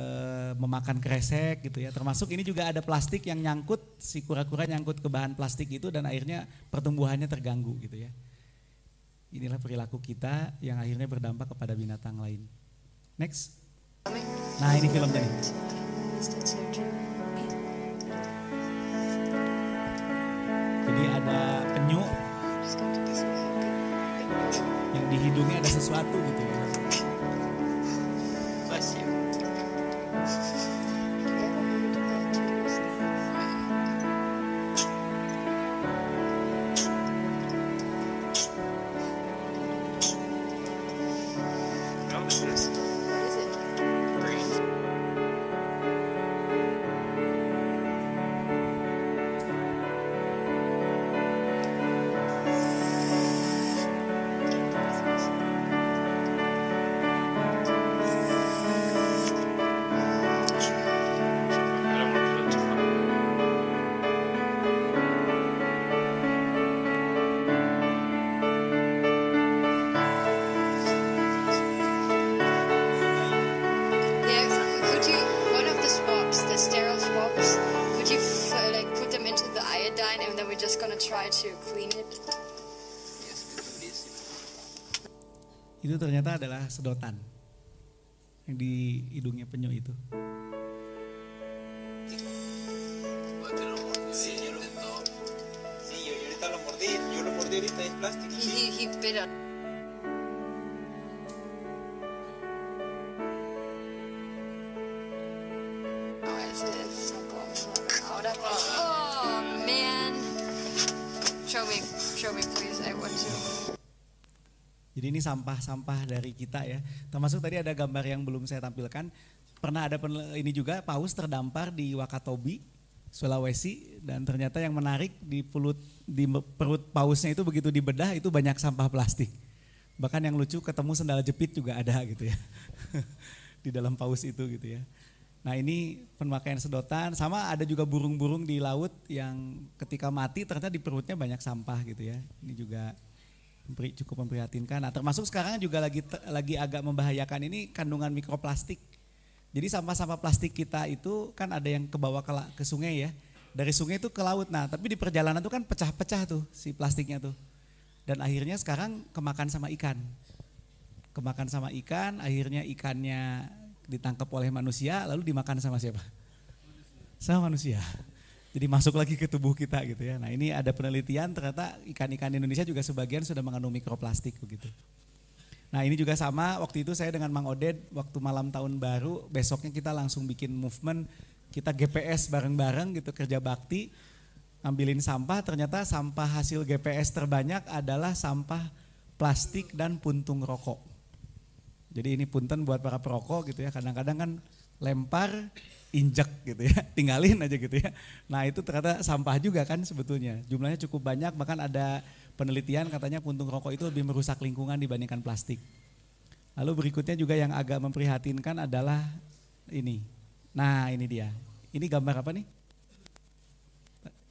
memakan kresek gitu ya, termasuk ini juga ada plastik yang nyangkut, si kura-kura nyangkut ke bahan plastik itu dan akhirnya pertumbuhannya terganggu gitu ya. Inilah perilaku kita yang akhirnya berdampak kepada binatang lain. Next. Nah ini filmnya nih. Jadi ada penyu yang di hidungnya ada sesuatu gitu ya. Masih. itu ternyata adalah sedotan yang di hidungnya penyu itu. Sí, iya, pero... Jadi ini sampah-sampah dari kita ya. Termasuk tadi ada gambar yang belum saya tampilkan. Pernah ada ini juga paus terdampar di Wakatobi, Sulawesi dan ternyata yang menarik di perut di perut pausnya itu begitu dibedah itu banyak sampah plastik. Bahkan yang lucu ketemu sendal jepit juga ada gitu ya. di dalam paus itu gitu ya. Nah ini pemakaian sedotan, sama ada juga burung-burung di laut yang ketika mati ternyata di perutnya banyak sampah gitu ya. Ini juga cukup memprihatinkan. Nah, termasuk sekarang juga lagi lagi agak membahayakan ini kandungan mikroplastik. Jadi sampah-sampah plastik kita itu kan ada yang kebawa ke, ke sungai ya. Dari sungai itu ke laut. Nah, tapi di perjalanan itu kan pecah-pecah tuh si plastiknya tuh. Dan akhirnya sekarang kemakan sama ikan. Kemakan sama ikan, akhirnya ikannya ditangkap oleh manusia lalu dimakan sama siapa? Sama manusia jadi masuk lagi ke tubuh kita gitu ya. Nah ini ada penelitian ternyata ikan-ikan Indonesia juga sebagian sudah mengandung mikroplastik begitu. Nah ini juga sama waktu itu saya dengan Mang Oded waktu malam tahun baru besoknya kita langsung bikin movement kita GPS bareng-bareng gitu kerja bakti ngambilin sampah ternyata sampah hasil GPS terbanyak adalah sampah plastik dan puntung rokok. Jadi ini punten buat para perokok gitu ya kadang-kadang kan lempar injek gitu ya, tinggalin aja gitu ya. Nah itu ternyata sampah juga kan sebetulnya, jumlahnya cukup banyak bahkan ada penelitian katanya puntung rokok itu lebih merusak lingkungan dibandingkan plastik. Lalu berikutnya juga yang agak memprihatinkan adalah ini. Nah ini dia, ini gambar apa nih?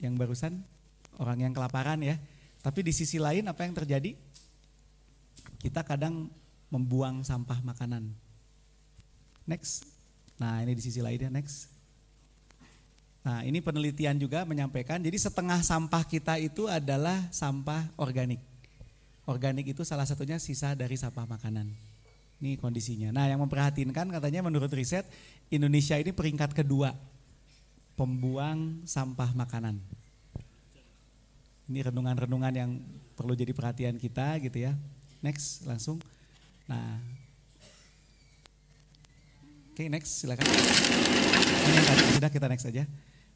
Yang barusan orang yang kelaparan ya. Tapi di sisi lain apa yang terjadi? Kita kadang membuang sampah makanan. Next. Nah ini di sisi lainnya next. Nah ini penelitian juga menyampaikan, jadi setengah sampah kita itu adalah sampah organik. Organik itu salah satunya sisa dari sampah makanan. Ini kondisinya. Nah yang memperhatinkan katanya menurut riset Indonesia ini peringkat kedua pembuang sampah makanan. Ini renungan-renungan yang perlu jadi perhatian kita gitu ya. Next langsung. Nah Oke, okay, next silakan. Ini yang tadi sudah kita next aja.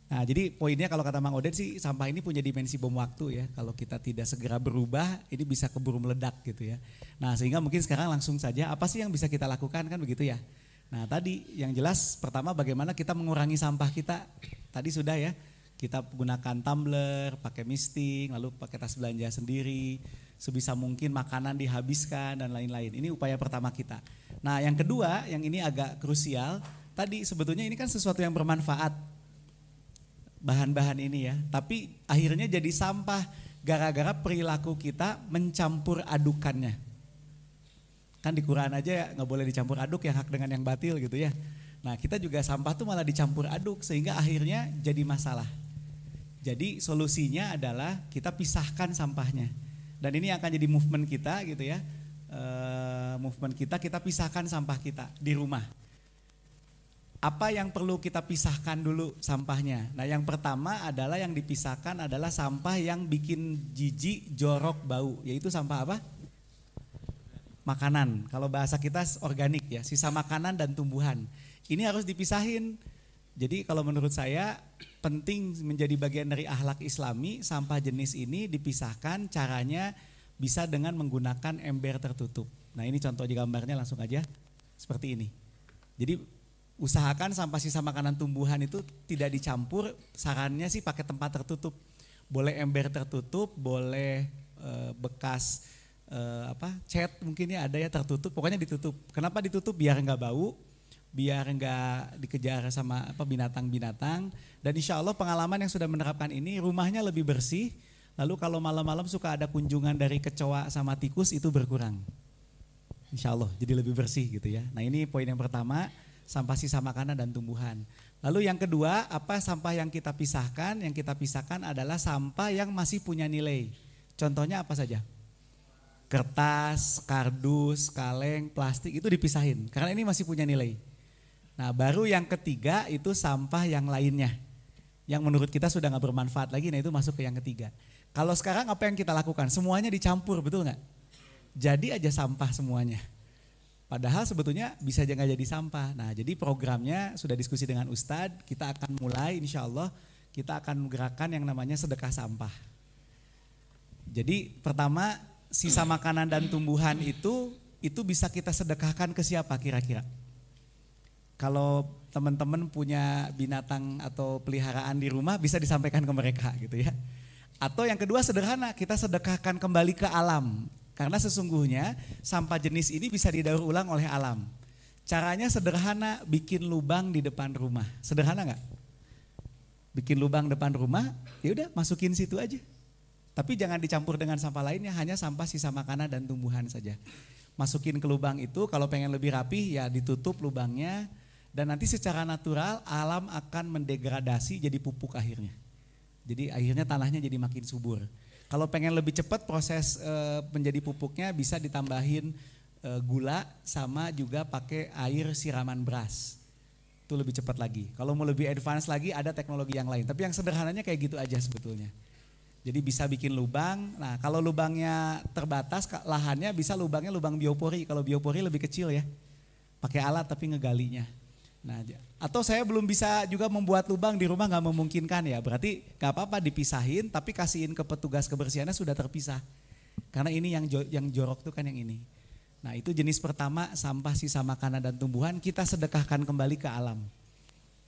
Nah, jadi poinnya kalau kata Mang Oden sih sampah ini punya dimensi bom waktu ya. Kalau kita tidak segera berubah, ini bisa keburu meledak gitu ya. Nah, sehingga mungkin sekarang langsung saja apa sih yang bisa kita lakukan kan begitu ya. Nah, tadi yang jelas pertama bagaimana kita mengurangi sampah kita. Tadi sudah ya. Kita gunakan tumbler, pakai misting, lalu pakai tas belanja sendiri, sebisa mungkin makanan dihabiskan dan lain-lain. Ini upaya pertama kita. Nah, yang kedua, yang ini agak krusial, tadi sebetulnya ini kan sesuatu yang bermanfaat. Bahan-bahan ini ya, tapi akhirnya jadi sampah gara-gara perilaku kita mencampur adukannya. Kan di Quran aja nggak boleh dicampur aduk yang hak dengan yang batil gitu ya. Nah, kita juga sampah tuh malah dicampur aduk sehingga akhirnya jadi masalah. Jadi solusinya adalah kita pisahkan sampahnya. Dan ini akan jadi movement kita gitu ya Eh, movement kita, kita pisahkan sampah kita di rumah. Apa yang perlu kita pisahkan dulu sampahnya? Nah, yang pertama adalah yang dipisahkan adalah sampah yang bikin jijik, jorok, bau, yaitu sampah apa? Makanan. Kalau bahasa kita organik ya, sisa makanan dan tumbuhan. Ini harus dipisahin. Jadi kalau menurut saya penting menjadi bagian dari ahlak islami sampah jenis ini dipisahkan caranya bisa dengan menggunakan ember tertutup. Nah ini contoh di gambarnya langsung aja seperti ini. Jadi usahakan sampah sisa makanan tumbuhan itu tidak dicampur, sarannya sih pakai tempat tertutup. Boleh ember tertutup, boleh e, bekas e, apa cat mungkin ya ada ya tertutup, pokoknya ditutup. Kenapa ditutup? Biar nggak bau, biar nggak dikejar sama apa binatang-binatang. Dan insya Allah pengalaman yang sudah menerapkan ini rumahnya lebih bersih, Lalu kalau malam-malam suka ada kunjungan dari kecoa sama tikus itu berkurang. Insya Allah jadi lebih bersih gitu ya. Nah ini poin yang pertama, sampah sisa makanan dan tumbuhan. Lalu yang kedua, apa sampah yang kita pisahkan? Yang kita pisahkan adalah sampah yang masih punya nilai. Contohnya apa saja? Kertas, kardus, kaleng, plastik itu dipisahin karena ini masih punya nilai. Nah, baru yang ketiga itu sampah yang lainnya. Yang menurut kita sudah nggak bermanfaat lagi, nah itu masuk ke yang ketiga. Kalau sekarang apa yang kita lakukan? Semuanya dicampur, betul nggak? Jadi aja sampah semuanya. Padahal sebetulnya bisa jangan jadi sampah. Nah, jadi programnya sudah diskusi dengan Ustadz, kita akan mulai insya Allah kita akan gerakan yang namanya sedekah sampah. Jadi pertama sisa makanan dan tumbuhan itu itu bisa kita sedekahkan ke siapa kira-kira? Kalau teman-teman punya binatang atau peliharaan di rumah bisa disampaikan ke mereka gitu ya. Atau yang kedua sederhana, kita sedekahkan kembali ke alam. Karena sesungguhnya sampah jenis ini bisa didaur ulang oleh alam. Caranya sederhana, bikin lubang di depan rumah. Sederhana nggak? Bikin lubang depan rumah, ya udah masukin situ aja. Tapi jangan dicampur dengan sampah lainnya, hanya sampah sisa makanan dan tumbuhan saja. Masukin ke lubang itu, kalau pengen lebih rapi ya ditutup lubangnya, dan nanti secara natural alam akan mendegradasi jadi pupuk akhirnya. Jadi akhirnya tanahnya jadi makin subur. Kalau pengen lebih cepat proses e, menjadi pupuknya bisa ditambahin e, gula sama juga pakai air siraman beras. Itu lebih cepat lagi. Kalau mau lebih advance lagi ada teknologi yang lain. Tapi yang sederhananya kayak gitu aja sebetulnya. Jadi bisa bikin lubang. Nah kalau lubangnya terbatas lahannya bisa lubangnya lubang biopori. Kalau biopori lebih kecil ya. Pakai alat tapi ngegalinya. Nah, atau saya belum bisa juga membuat lubang di rumah nggak memungkinkan ya. Berarti nggak apa-apa dipisahin, tapi kasihin ke petugas kebersihannya sudah terpisah. Karena ini yang yang jorok tuh kan yang ini. Nah itu jenis pertama sampah sisa makanan dan tumbuhan kita sedekahkan kembali ke alam.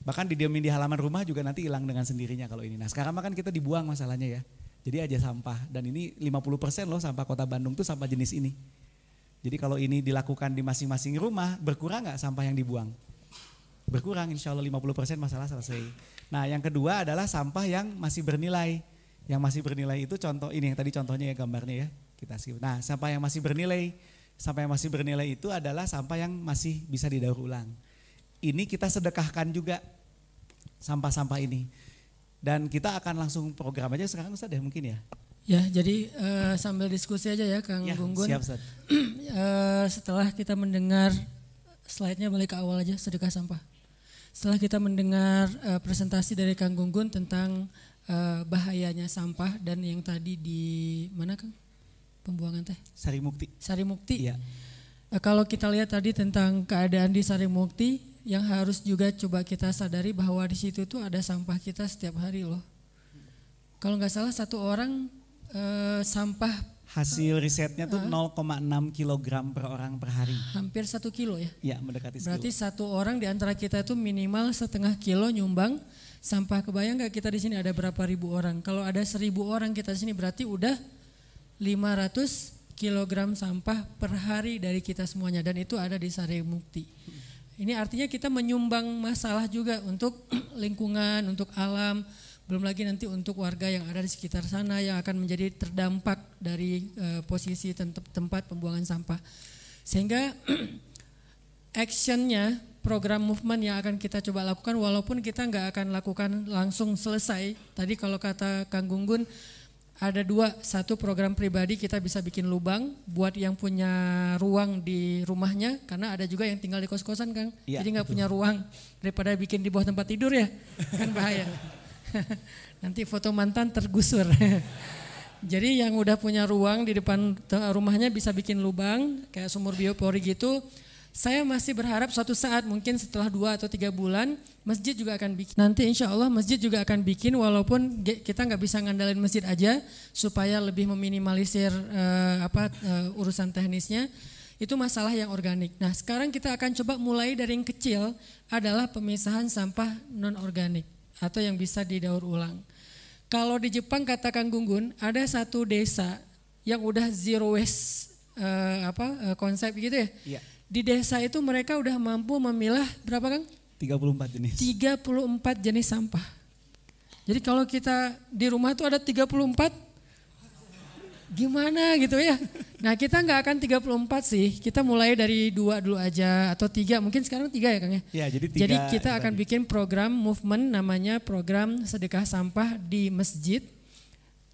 Bahkan didiamin di halaman rumah juga nanti hilang dengan sendirinya kalau ini. Nah sekarang makan kita dibuang masalahnya ya. Jadi aja sampah dan ini 50% loh sampah kota Bandung tuh sampah jenis ini. Jadi kalau ini dilakukan di masing-masing rumah berkurang nggak sampah yang dibuang? berkurang insya Allah 50% masalah selesai. Nah yang kedua adalah sampah yang masih bernilai. Yang masih bernilai itu contoh ini yang tadi contohnya ya gambarnya ya. Kita skip. Nah sampah yang masih bernilai. Sampah yang masih bernilai itu adalah sampah yang masih bisa didaur ulang. Ini kita sedekahkan juga sampah-sampah ini. Dan kita akan langsung program aja sekarang Ustaz deh ya, mungkin ya. Ya, jadi uh, sambil diskusi aja ya Kang ya, Gunggun. Siap, Ustaz. Eh, setelah kita mendengar slide-nya balik ke awal aja sedekah sampah setelah kita mendengar uh, presentasi dari Kang Gunggun tentang uh, bahayanya sampah dan yang tadi di mana Kang pembuangan teh Sari Mukti Sari Mukti ya uh, eh, kalau kita lihat tadi tentang keadaan di Sari Mukti yang harus juga coba kita sadari bahwa di situ tuh ada sampah kita setiap hari loh kalau nggak salah satu orang uh, sampah Hasil risetnya tuh 0,6 kg per orang per hari. Hampir satu kilo ya? Ya mendekati Berarti satu orang di antara kita itu minimal setengah kilo nyumbang sampah. Kebayang nggak kita di sini ada berapa ribu orang? Kalau ada seribu orang kita di sini berarti udah 500 kg sampah per hari dari kita semuanya. Dan itu ada di Sari Mukti. Ini artinya kita menyumbang masalah juga untuk lingkungan, untuk alam, belum lagi nanti untuk warga yang ada di sekitar sana yang akan menjadi terdampak dari e, posisi tempat pembuangan sampah. Sehingga actionnya program movement yang akan kita coba lakukan walaupun kita nggak akan lakukan langsung selesai. Tadi kalau kata Kang Gunggun ada dua, satu program pribadi kita bisa bikin lubang buat yang punya ruang di rumahnya, karena ada juga yang tinggal di kos-kosan Kang, ya, jadi nggak punya ruang daripada bikin di bawah tempat tidur ya, kan bahaya. Nanti foto mantan tergusur. Jadi yang udah punya ruang di depan rumahnya bisa bikin lubang kayak sumur biopori gitu. Saya masih berharap suatu saat mungkin setelah dua atau tiga bulan masjid juga akan bikin. Nanti insya Allah masjid juga akan bikin walaupun kita nggak bisa ngandalin masjid aja supaya lebih meminimalisir uh, apa uh, urusan teknisnya itu masalah yang organik. Nah, sekarang kita akan coba mulai dari yang kecil adalah pemisahan sampah non organik atau yang bisa didaur ulang. Kalau di Jepang kata Kang Gunggun ada satu desa yang udah zero waste uh, apa uh, konsep gitu ya. ya. Di desa itu mereka udah mampu memilah berapa Kang? 34 jenis. 34 jenis sampah. Jadi kalau kita di rumah tuh ada 34 gimana gitu ya. Nah kita nggak akan 34 sih, kita mulai dari dua dulu aja atau tiga, mungkin sekarang tiga ya Kang ya? ya jadi, tiga, jadi kita akan tadi. bikin program movement namanya program sedekah sampah di masjid.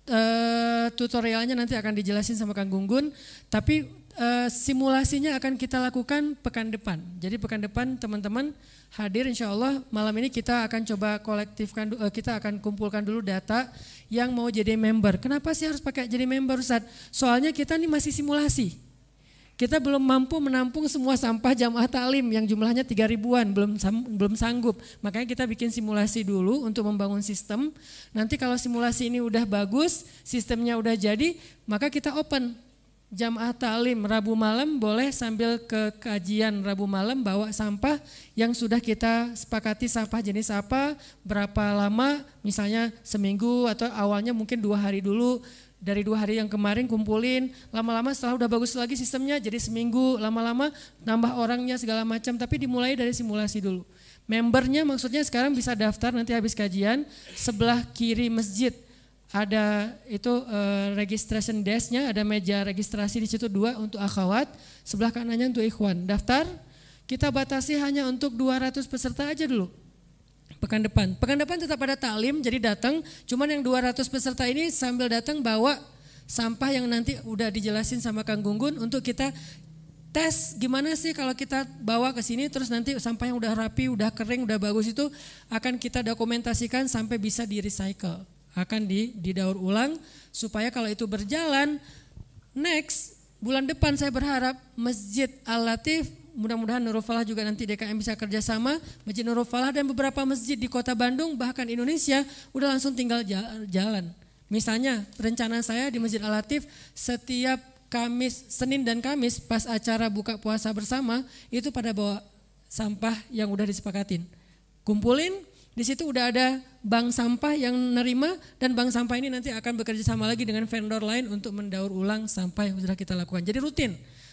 Uh, tutorialnya nanti akan dijelasin sama Kang Gunggun, tapi Eh, simulasinya akan kita lakukan pekan depan. Jadi pekan depan teman-teman hadir insya Allah malam ini kita akan coba kolektifkan, eh, kita akan kumpulkan dulu data yang mau jadi member. Kenapa sih harus pakai jadi member Ustaz? Soalnya kita ini masih simulasi. Kita belum mampu menampung semua sampah jamaah taklim yang jumlahnya tiga ribuan, belum belum sanggup. Makanya kita bikin simulasi dulu untuk membangun sistem. Nanti kalau simulasi ini udah bagus, sistemnya udah jadi, maka kita open jamaah ta'lim Rabu malam boleh sambil ke kajian Rabu malam bawa sampah yang sudah kita sepakati sampah jenis apa, berapa lama, misalnya seminggu atau awalnya mungkin dua hari dulu, dari dua hari yang kemarin kumpulin, lama-lama setelah udah bagus lagi sistemnya jadi seminggu, lama-lama nambah orangnya segala macam, tapi dimulai dari simulasi dulu. Membernya maksudnya sekarang bisa daftar nanti habis kajian, sebelah kiri masjid, ada itu uh, registration desknya, ada meja registrasi di situ dua untuk akhwat, sebelah kanannya untuk ikhwan. Daftar kita batasi hanya untuk 200 peserta aja dulu. Pekan depan. Pekan depan tetap ada taklim, jadi datang. Cuman yang 200 peserta ini sambil datang bawa sampah yang nanti udah dijelasin sama Kang Gunggun untuk kita tes gimana sih kalau kita bawa ke sini terus nanti sampah yang udah rapi, udah kering, udah bagus itu akan kita dokumentasikan sampai bisa di recycle akan didaur ulang supaya kalau itu berjalan next bulan depan saya berharap Masjid Al-Latif mudah-mudahan Nurul Falah juga nanti DKM bisa kerjasama Masjid Nurul Falah dan beberapa masjid di kota Bandung bahkan Indonesia udah langsung tinggal jalan. Misalnya rencana saya di Masjid Al-Latif setiap Kamis, Senin dan Kamis pas acara buka puasa bersama itu pada bawa sampah yang udah disepakatin. Kumpulin, di situ udah ada bank sampah yang nerima dan bank sampah ini nanti akan bekerja sama lagi dengan vendor lain untuk mendaur ulang sampah yang sudah kita lakukan. Jadi rutin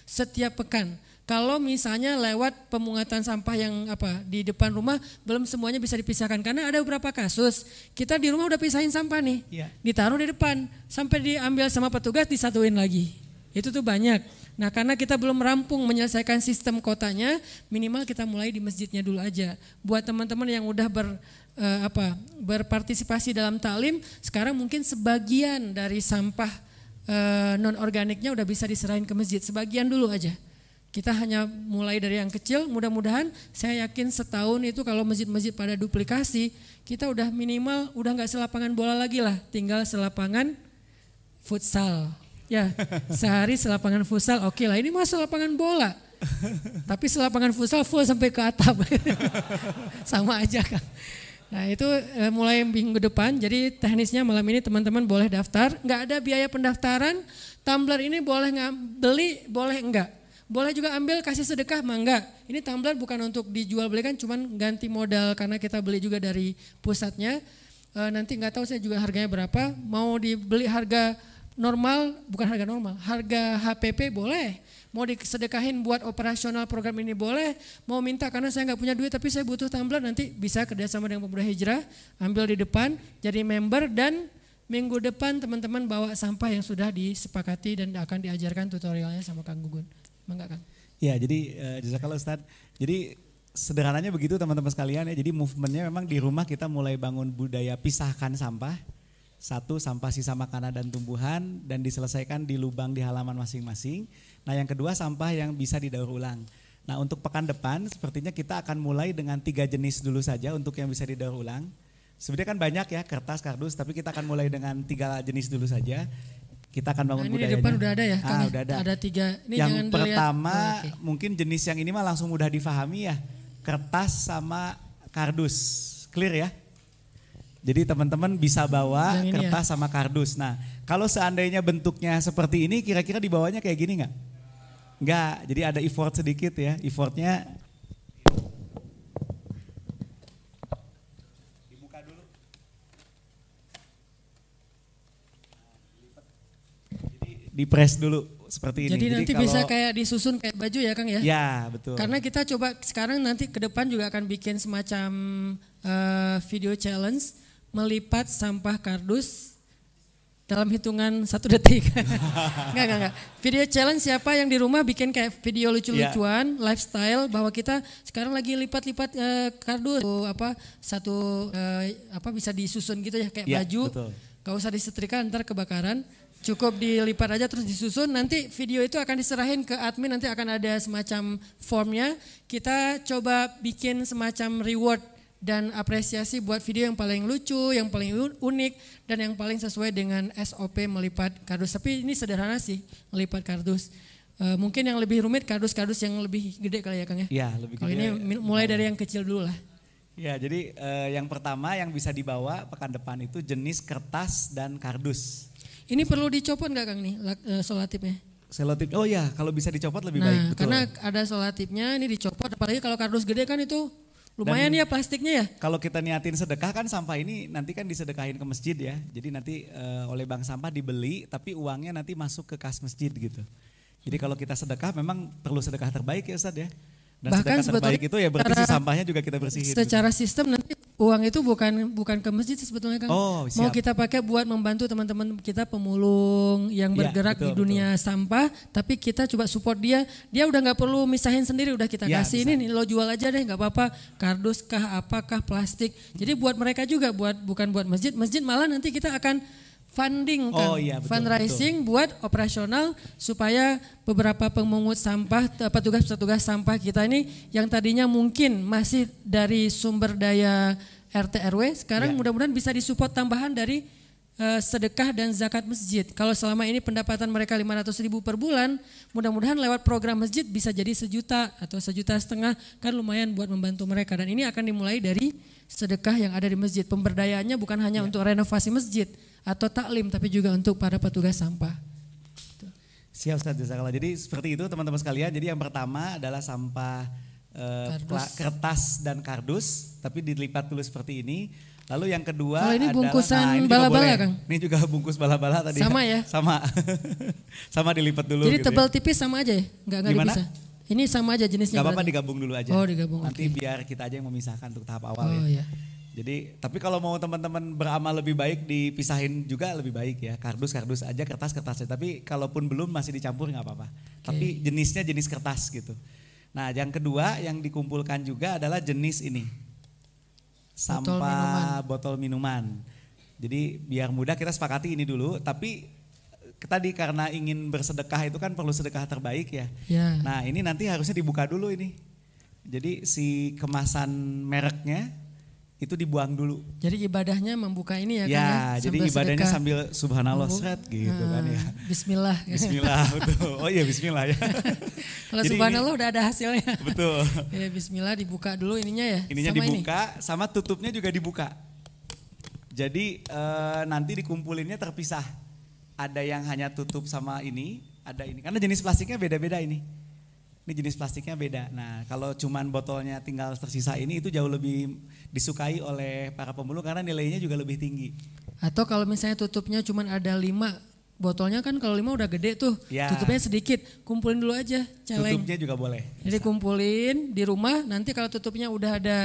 setiap pekan. Kalau misalnya lewat pemungutan sampah yang apa di depan rumah belum semuanya bisa dipisahkan karena ada beberapa kasus kita di rumah udah pisahin sampah nih, ya. ditaruh di depan sampai diambil sama petugas disatuin lagi. Itu tuh banyak. Nah karena kita belum rampung menyelesaikan sistem kotanya, minimal kita mulai di masjidnya dulu aja. Buat teman-teman yang udah ber, eh, apa, berpartisipasi dalam talim, sekarang mungkin sebagian dari sampah eh, non organiknya udah bisa diserahin ke masjid, sebagian dulu aja. Kita hanya mulai dari yang kecil, mudah-mudahan saya yakin setahun itu kalau masjid-masjid pada duplikasi, kita udah minimal udah nggak selapangan bola lagi lah, tinggal selapangan futsal Ya, sehari selapangan futsal oke okay lah. Ini masuk lapangan bola. Tapi selapangan futsal full sampai ke atap. Sama aja kan. Nah itu eh, mulai minggu depan, jadi teknisnya malam ini teman-teman boleh daftar. Nggak ada biaya pendaftaran, tumbler ini boleh nggak beli, boleh enggak. Boleh juga ambil kasih sedekah, mangga. Ini tumbler bukan untuk dijual belikan, cuman ganti modal karena kita beli juga dari pusatnya. E, nanti nggak tahu saya juga harganya berapa, mau dibeli harga normal, bukan harga normal, harga HPP boleh. Mau disedekahin buat operasional program ini boleh, mau minta karena saya nggak punya duit tapi saya butuh tumbler nanti bisa kerjasama dengan pemuda hijrah, ambil di depan, jadi member dan minggu depan teman-teman bawa sampah yang sudah disepakati dan akan diajarkan tutorialnya sama Kang Gugun. Enggak kan? Ya jadi eh, kalau kalau Ustaz. Jadi sederhananya begitu teman-teman sekalian ya. Jadi movementnya memang di rumah kita mulai bangun budaya pisahkan sampah satu sampah sisa makanan dan tumbuhan dan diselesaikan di lubang di halaman masing-masing. Nah yang kedua sampah yang bisa didaur ulang. Nah untuk pekan depan sepertinya kita akan mulai dengan tiga jenis dulu saja untuk yang bisa didaur ulang. Sebenarnya kan banyak ya kertas, kardus, tapi kita akan mulai dengan tiga jenis dulu saja. Kita akan bangun nah, ini budayanya. Ini depan udah ada ya, Ah, ya? udah ada. ada tiga. Ini yang pertama oh, okay. mungkin jenis yang ini mah langsung mudah difahami ya, kertas sama kardus, clear ya? Jadi teman-teman bisa bawa yang kertas ya. sama kardus. Nah, kalau seandainya bentuknya seperti ini, kira-kira dibawanya kayak gini nggak? Nggak. Jadi ada effort sedikit ya. Effortnya dibuka dulu. Jadi di dulu seperti ini. Jadi nanti kalau, bisa kayak disusun kayak baju ya Kang ya? Ya betul. Karena kita coba sekarang nanti ke depan juga akan bikin semacam uh, video challenge melipat sampah kardus dalam hitungan satu detik. enggak, enggak, enggak. Video challenge siapa yang di rumah bikin kayak video lucu-lucuan, yeah. lifestyle bahwa kita sekarang lagi lipat-lipat uh, kardus atau apa satu uh, apa bisa disusun gitu ya kayak yeah, baju. Betul. Gak usah disetrika ntar kebakaran. Cukup dilipat aja terus disusun. Nanti video itu akan diserahin ke admin. Nanti akan ada semacam formnya. Kita coba bikin semacam reward dan apresiasi buat video yang paling lucu, yang paling unik, dan yang paling sesuai dengan SOP melipat kardus. Tapi ini sederhana sih, melipat kardus. E, mungkin yang lebih rumit kardus-kardus yang lebih gede kali ya Kang ya? Iya lebih gede. Kalau ini mulai dari yang kecil dulu lah. Ya jadi e, yang pertama yang bisa dibawa pekan depan itu jenis kertas dan kardus. Ini perlu dicopot nggak Kang nih eh, solatipnya? Selotip, oh ya kalau bisa dicopot lebih nah, baik. Betul. Karena ada solatipnya ini dicopot, apalagi kalau kardus gede kan itu Lumayan Dan ya plastiknya ya. Kalau kita niatin sedekah kan sampah ini nanti kan disedekahin ke masjid ya. Jadi nanti e, oleh bank sampah dibeli tapi uangnya nanti masuk ke kas masjid gitu. Jadi kalau kita sedekah memang perlu sedekah terbaik ya Ustaz ya. Dan bahkan sebetulnya itu ya berarti si sampahnya juga kita bersihin. Gitu. Secara gitu. sistem nanti uang itu bukan bukan ke masjid sebetulnya kan. Oh, Mau kita pakai buat membantu teman-teman kita pemulung yang iya, bergerak ya, betul, di dunia betul. sampah, tapi kita coba support dia. Dia udah nggak perlu misahin sendiri, udah kita ya, kasih ini nih lo jual aja deh nggak apa-apa. Kardus kah apakah plastik. Jadi buat mereka juga buat bukan buat masjid. Masjid malah nanti kita akan funding kan, oh, iya, betul, fundraising betul. buat operasional supaya beberapa pemungut sampah, eh, petugas-petugas sampah kita ini yang tadinya mungkin masih dari sumber daya RT RW sekarang ya. mudah-mudahan bisa disupport tambahan dari Eh, sedekah dan zakat masjid. Kalau selama ini pendapatan mereka 500 ribu per bulan, mudah-mudahan lewat program masjid bisa jadi sejuta atau sejuta setengah, kan lumayan buat membantu mereka. Dan ini akan dimulai dari sedekah yang ada di masjid. Pemberdayaannya bukan hanya ya. untuk renovasi masjid atau taklim, tapi juga untuk para petugas sampah. Siap Ustaz Jazakallah. Jadi seperti itu teman-teman sekalian. Jadi yang pertama adalah sampah eh, kertas dan kardus, tapi dilipat dulu seperti ini. Lalu yang kedua oh, ini adalah, bungkusan nah, ini bala-bala Kang? Ini juga bungkus bala-bala tadi. Sama ya? Sama. sama dilipat dulu Jadi gitu ya. tebal ya. tipis sama aja ya? Enggak, enggak Gimana? Ini sama aja jenisnya. Gak apa-apa digabung dulu aja. Oh digabung. Nanti okay. biar kita aja yang memisahkan untuk tahap awal oh, ya. Iya. Jadi tapi kalau mau teman-teman beramal lebih baik dipisahin juga lebih baik ya. Kardus kardus aja kertas kertasnya. Tapi kalaupun belum masih dicampur nggak apa-apa. Okay. Tapi jenisnya jenis kertas gitu. Nah yang kedua yang dikumpulkan juga adalah jenis ini sampah botol minuman. botol minuman. Jadi biar mudah kita sepakati ini dulu, tapi eh, tadi karena ingin bersedekah itu kan perlu sedekah terbaik ya. ya. Nah ini nanti harusnya dibuka dulu ini. Jadi si kemasan mereknya itu dibuang dulu. Jadi ibadahnya membuka ini ya, ya, ya? Gitu kan ya? jadi ibadahnya sambil subhanallah set gitu hmm, kan ya. Bismillah. Bismillah, betul. Oh iya bismillah ya. Kalau subhanallah ini, udah ada hasilnya. Betul. ya bismillah dibuka dulu ininya ya. Ininya sama dibuka, ini. sama tutupnya juga dibuka. Jadi e, nanti dikumpulinnya terpisah. Ada yang hanya tutup sama ini, ada ini. Karena jenis plastiknya beda-beda ini ini jenis plastiknya beda. Nah, kalau cuman botolnya tinggal tersisa ini itu jauh lebih disukai oleh para pemulung karena nilainya juga lebih tinggi. Atau kalau misalnya tutupnya cuma ada lima, botolnya kan kalau lima udah gede tuh, ya. tutupnya sedikit, kumpulin dulu aja celeng. Tutupnya juga boleh. Jadi kumpulin di rumah, nanti kalau tutupnya udah ada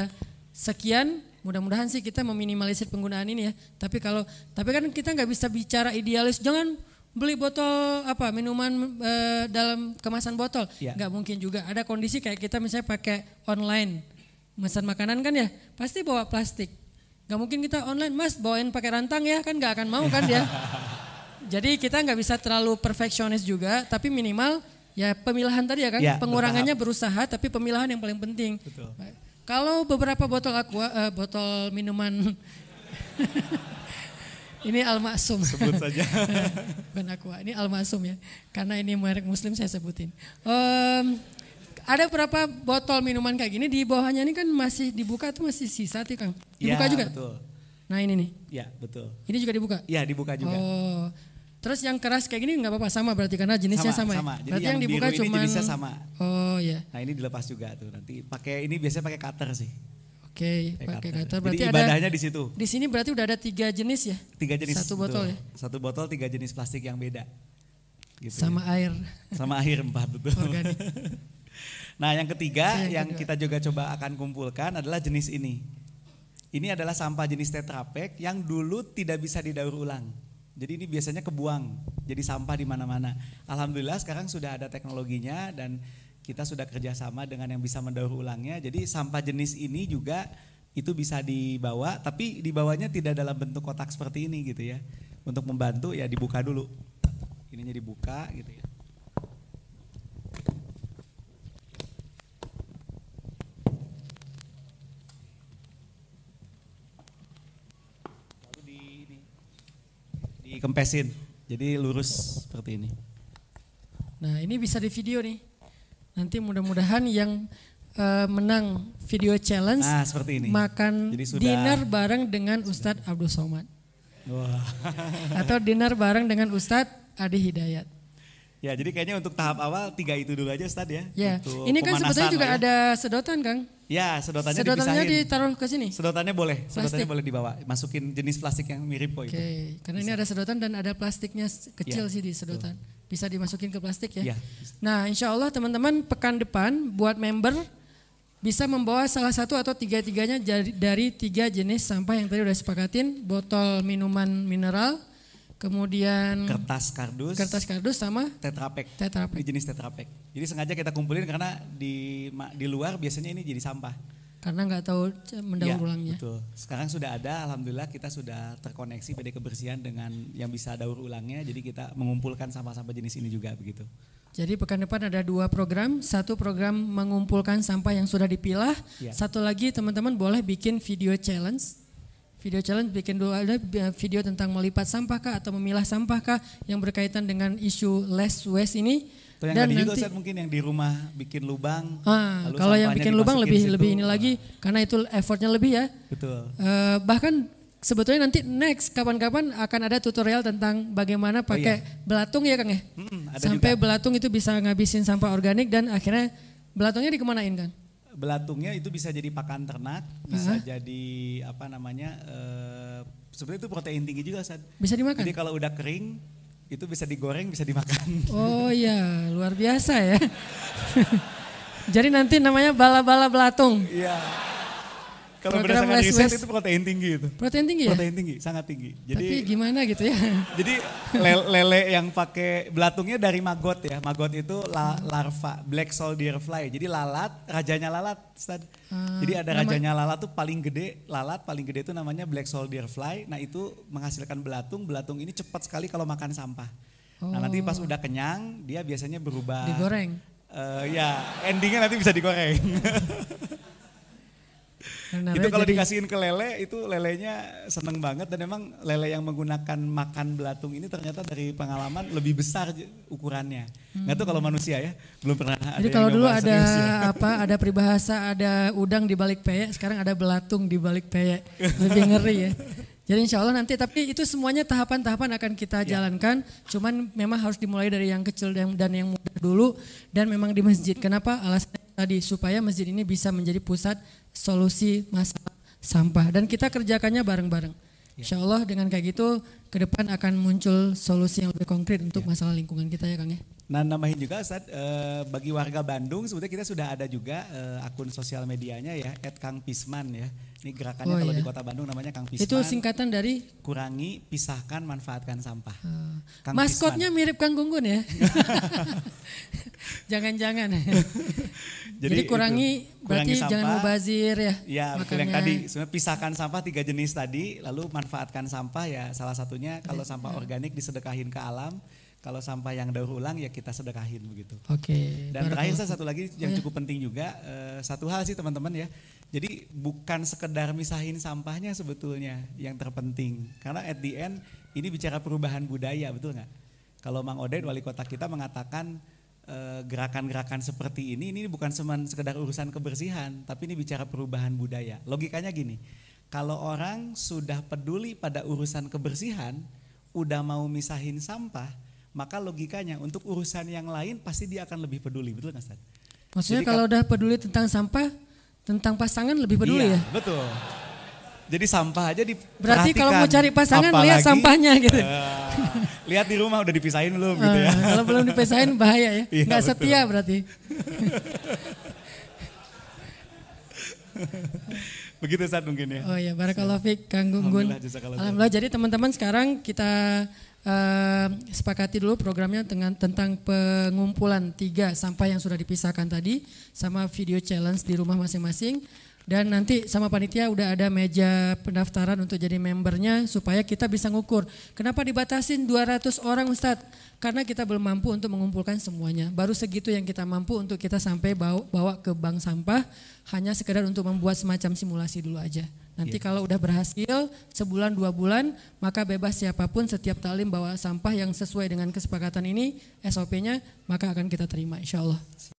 sekian, mudah-mudahan sih kita meminimalisir penggunaan ini ya. Tapi kalau, tapi kan kita nggak bisa bicara idealis, jangan beli botol apa minuman e, dalam kemasan botol ya. nggak mungkin juga ada kondisi kayak kita misalnya pakai online Mesan makanan kan ya pasti bawa plastik. Gak mungkin kita online, mas bawain pakai rantang ya kan gak akan mau kan dia. Ya? Jadi kita nggak bisa terlalu perfeksionis juga, tapi minimal ya pemilahan tadi ya kan, ya, pengurangannya betapa. berusaha, tapi pemilahan yang paling penting. Betul. Kalau beberapa botol aqua, uh, botol minuman Ini almasum Sebut saja. Bukan Aqua, ini almasum ya. Karena ini merek muslim saya sebutin. Um, ada berapa botol minuman kayak gini di bawahnya ini kan masih dibuka tuh masih sisa tuh Kang. Dibuka ya, juga? betul. Nah ini nih. Ya betul. Ini juga dibuka? Ya dibuka juga. Oh. Terus yang keras kayak gini nggak apa-apa sama berarti karena jenisnya sama, sama, ya? sama. Jadi berarti yang, dibuka cuma jenisnya sama. Oh iya. Nah ini dilepas juga tuh nanti pakai ini biasanya pakai cutter sih. Oke, okay, pakai cutter. Berarti Jadi ibadahnya ada, di situ. Di sini berarti udah ada tiga jenis ya? Tiga jenis. Satu botol betul. ya? Satu botol tiga jenis plastik yang beda. Gitu sama ya. air. Sama air empat betul. Organik. Nah, yang ketiga iya, yang, yang kita juga coba akan kumpulkan adalah jenis ini. Ini adalah sampah jenis tetrapek yang dulu tidak bisa didaur ulang. Jadi ini biasanya kebuang, jadi sampah di mana-mana. Alhamdulillah sekarang sudah ada teknologinya dan kita sudah kerjasama dengan yang bisa mendaur ulangnya. Jadi sampah jenis ini juga itu bisa dibawa, tapi dibawanya tidak dalam bentuk kotak seperti ini gitu ya. Untuk membantu ya dibuka dulu. Ininya dibuka gitu ya. dikempesin. Jadi lurus seperti ini. Nah ini bisa di video nih. Nanti mudah-mudahan yang uh, menang video challenge nah, seperti ini. makan Jadi sudah... dinner bareng dengan Ustadz Abdul Somad. Wow. Atau dinner bareng dengan Ustadz Adi Hidayat. Ya, jadi kayaknya untuk tahap awal tiga itu dulu aja Ustaz ya. Ya. Ini kan sebetulnya juga ya. ada sedotan, Kang. Ya, sedotannya, sedotannya dipisahin. ditaruh ke sini. Sedotannya boleh, sedotannya boleh dibawa. Masukin jenis plastik yang mirip kok Oke, itu. karena ini ada sedotan dan ada plastiknya ya, kecil ya, sih di sedotan. Bisa dimasukin ke plastik ya. ya. Nah, insya Allah teman-teman pekan depan buat member bisa membawa salah satu atau tiga-tiganya dari tiga jenis sampah yang tadi udah sepakatin, botol minuman mineral, Kemudian kertas kardus, kertas kardus sama tetrapek. Tetrapek. jenis tetrapek. Jadi sengaja kita kumpulin karena di di luar biasanya ini jadi sampah. Karena nggak tahu mendaur ya, Betul. Sekarang sudah ada, alhamdulillah kita sudah terkoneksi PD kebersihan dengan yang bisa daur ulangnya. Jadi kita mengumpulkan sampah-sampah jenis ini juga begitu. Jadi pekan depan ada dua program, satu program mengumpulkan sampah yang sudah dipilah, ya. satu lagi teman-teman boleh bikin video challenge Video challenge bikin dulu ada video tentang melipat sampah kah atau memilah sampah kah yang berkaitan dengan isu less waste ini. Atau yang Dan nanti, juga mungkin yang di rumah bikin lubang. Ah, kalau yang bikin lubang lebih situ. lebih ini lagi karena itu effortnya lebih ya. Betul. Uh, bahkan sebetulnya nanti next kapan-kapan akan ada tutorial tentang bagaimana pakai oh, iya. belatung ya Kang ya. Hmm, Sampai juga. belatung itu bisa ngabisin sampah organik dan akhirnya belatungnya dikemanain kan? belatungnya itu bisa jadi pakan ternak, uh-huh. bisa jadi apa namanya? Uh, sebenarnya itu protein tinggi juga, saat, Bisa dimakan. Jadi kalau udah kering itu bisa digoreng, bisa dimakan. Oh iya, luar biasa ya. jadi nanti namanya bala-bala belatung. Iya. Yeah. Kalau berdasarkan les, riset itu protein tinggi itu. Protein tinggi ya? Protein tinggi, sangat tinggi. Jadi Tapi gimana gitu ya? Jadi lele yang pakai belatungnya dari maggot ya. Maggot itu la, larva, black soldier fly. Jadi lalat, rajanya lalat. Stad. Ah, Jadi ada rajanya lalat tuh paling gede, lalat paling gede itu namanya black soldier fly. Nah itu menghasilkan belatung, belatung ini cepat sekali kalau makan sampah. Oh. Nah nanti pas oh. udah kenyang, dia biasanya berubah. Digoreng? Uh, ya, endingnya nanti bisa digoreng. Benar itu ya, kalau jadi... dikasihin ke lele itu lelenya seneng banget dan memang lele yang menggunakan makan belatung ini ternyata dari pengalaman lebih besar ukurannya. Hmm. Nggak tuh kalau manusia ya belum pernah. Jadi ada kalau dulu ada manusia. Ya. apa ada peribahasa ada udang di balik peyek sekarang ada belatung di balik peyek lebih ngeri ya. Jadi insya Allah nanti, tapi itu semuanya tahapan-tahapan akan kita ya. jalankan. Cuman memang harus dimulai dari yang kecil dan, yang muda dulu, dan memang di masjid. Kenapa? Alasannya tadi supaya masjid ini bisa menjadi pusat solusi masalah sampah dan kita kerjakannya bareng-bareng. Ya. Insya Allah dengan kayak gitu ke depan akan muncul solusi yang lebih konkret untuk ya. masalah lingkungan kita ya Kang ya. Nah nambahin juga Ustaz, e, bagi warga Bandung sebetulnya kita sudah ada juga e, akun sosial medianya ya, at Kang Pisman ya. Ini gerakannya oh, kalau iya. di Kota Bandung namanya Kang Pisman. Itu singkatan dari kurangi, pisahkan, manfaatkan sampah. Uh, Kang maskotnya Pisman. mirip Kang Gunggun ya. Jangan-jangan. Jadi, Jadi kurangi, itu, kurangi berarti sampah, jangan mubazir ya. Iya, betul yang tadi. Sebenarnya pisahkan sampah tiga jenis tadi, lalu manfaatkan sampah ya salah satunya kalau sampah organik disedekahin ke alam kalau sampah yang daur ulang ya kita sedekahin begitu. Oke. Okay, Dan terakhir saya satu lagi yang iya. cukup penting juga uh, satu hal sih teman-teman ya. Jadi bukan sekedar misahin sampahnya sebetulnya yang terpenting. Karena at the end ini bicara perubahan budaya betul nggak? Kalau Mang Oded wali kota kita mengatakan eh, gerakan-gerakan seperti ini ini bukan cuma sekedar urusan kebersihan, tapi ini bicara perubahan budaya. Logikanya gini, kalau orang sudah peduli pada urusan kebersihan, udah mau misahin sampah, maka logikanya untuk urusan yang lain pasti dia akan lebih peduli, betul nggak Ustaz? Maksudnya Jadi, kalau udah peduli tentang sampah, tentang pasangan lebih peduli iya, ya? betul. Jadi sampah aja di Berarti kalau mau cari pasangan Apalagi, lihat sampahnya gitu. Uh, lihat di rumah udah dipisahin belum uh, gitu eh, ya. Kalau belum dipisahin bahaya ya. Iya, Nggak setia berarti. Begitu saat mungkin ya. Oh iya, barakallahu fiik Kang Gunggun. Alhamdulillah, Alhamdulillah. Jadi teman-teman sekarang kita sepakati dulu programnya dengan tentang pengumpulan tiga sampah yang sudah dipisahkan tadi sama video challenge di rumah masing-masing dan nanti sama panitia udah ada meja pendaftaran untuk jadi membernya supaya kita bisa ngukur. Kenapa dibatasin 200 orang Ustadz? Karena kita belum mampu untuk mengumpulkan semuanya. Baru segitu yang kita mampu untuk kita sampai bawa, bawa ke bank sampah hanya sekedar untuk membuat semacam simulasi dulu aja. Nanti yeah. kalau udah berhasil sebulan dua bulan maka bebas siapapun setiap talim bawa sampah yang sesuai dengan kesepakatan ini SOP-nya maka akan kita terima insya Allah.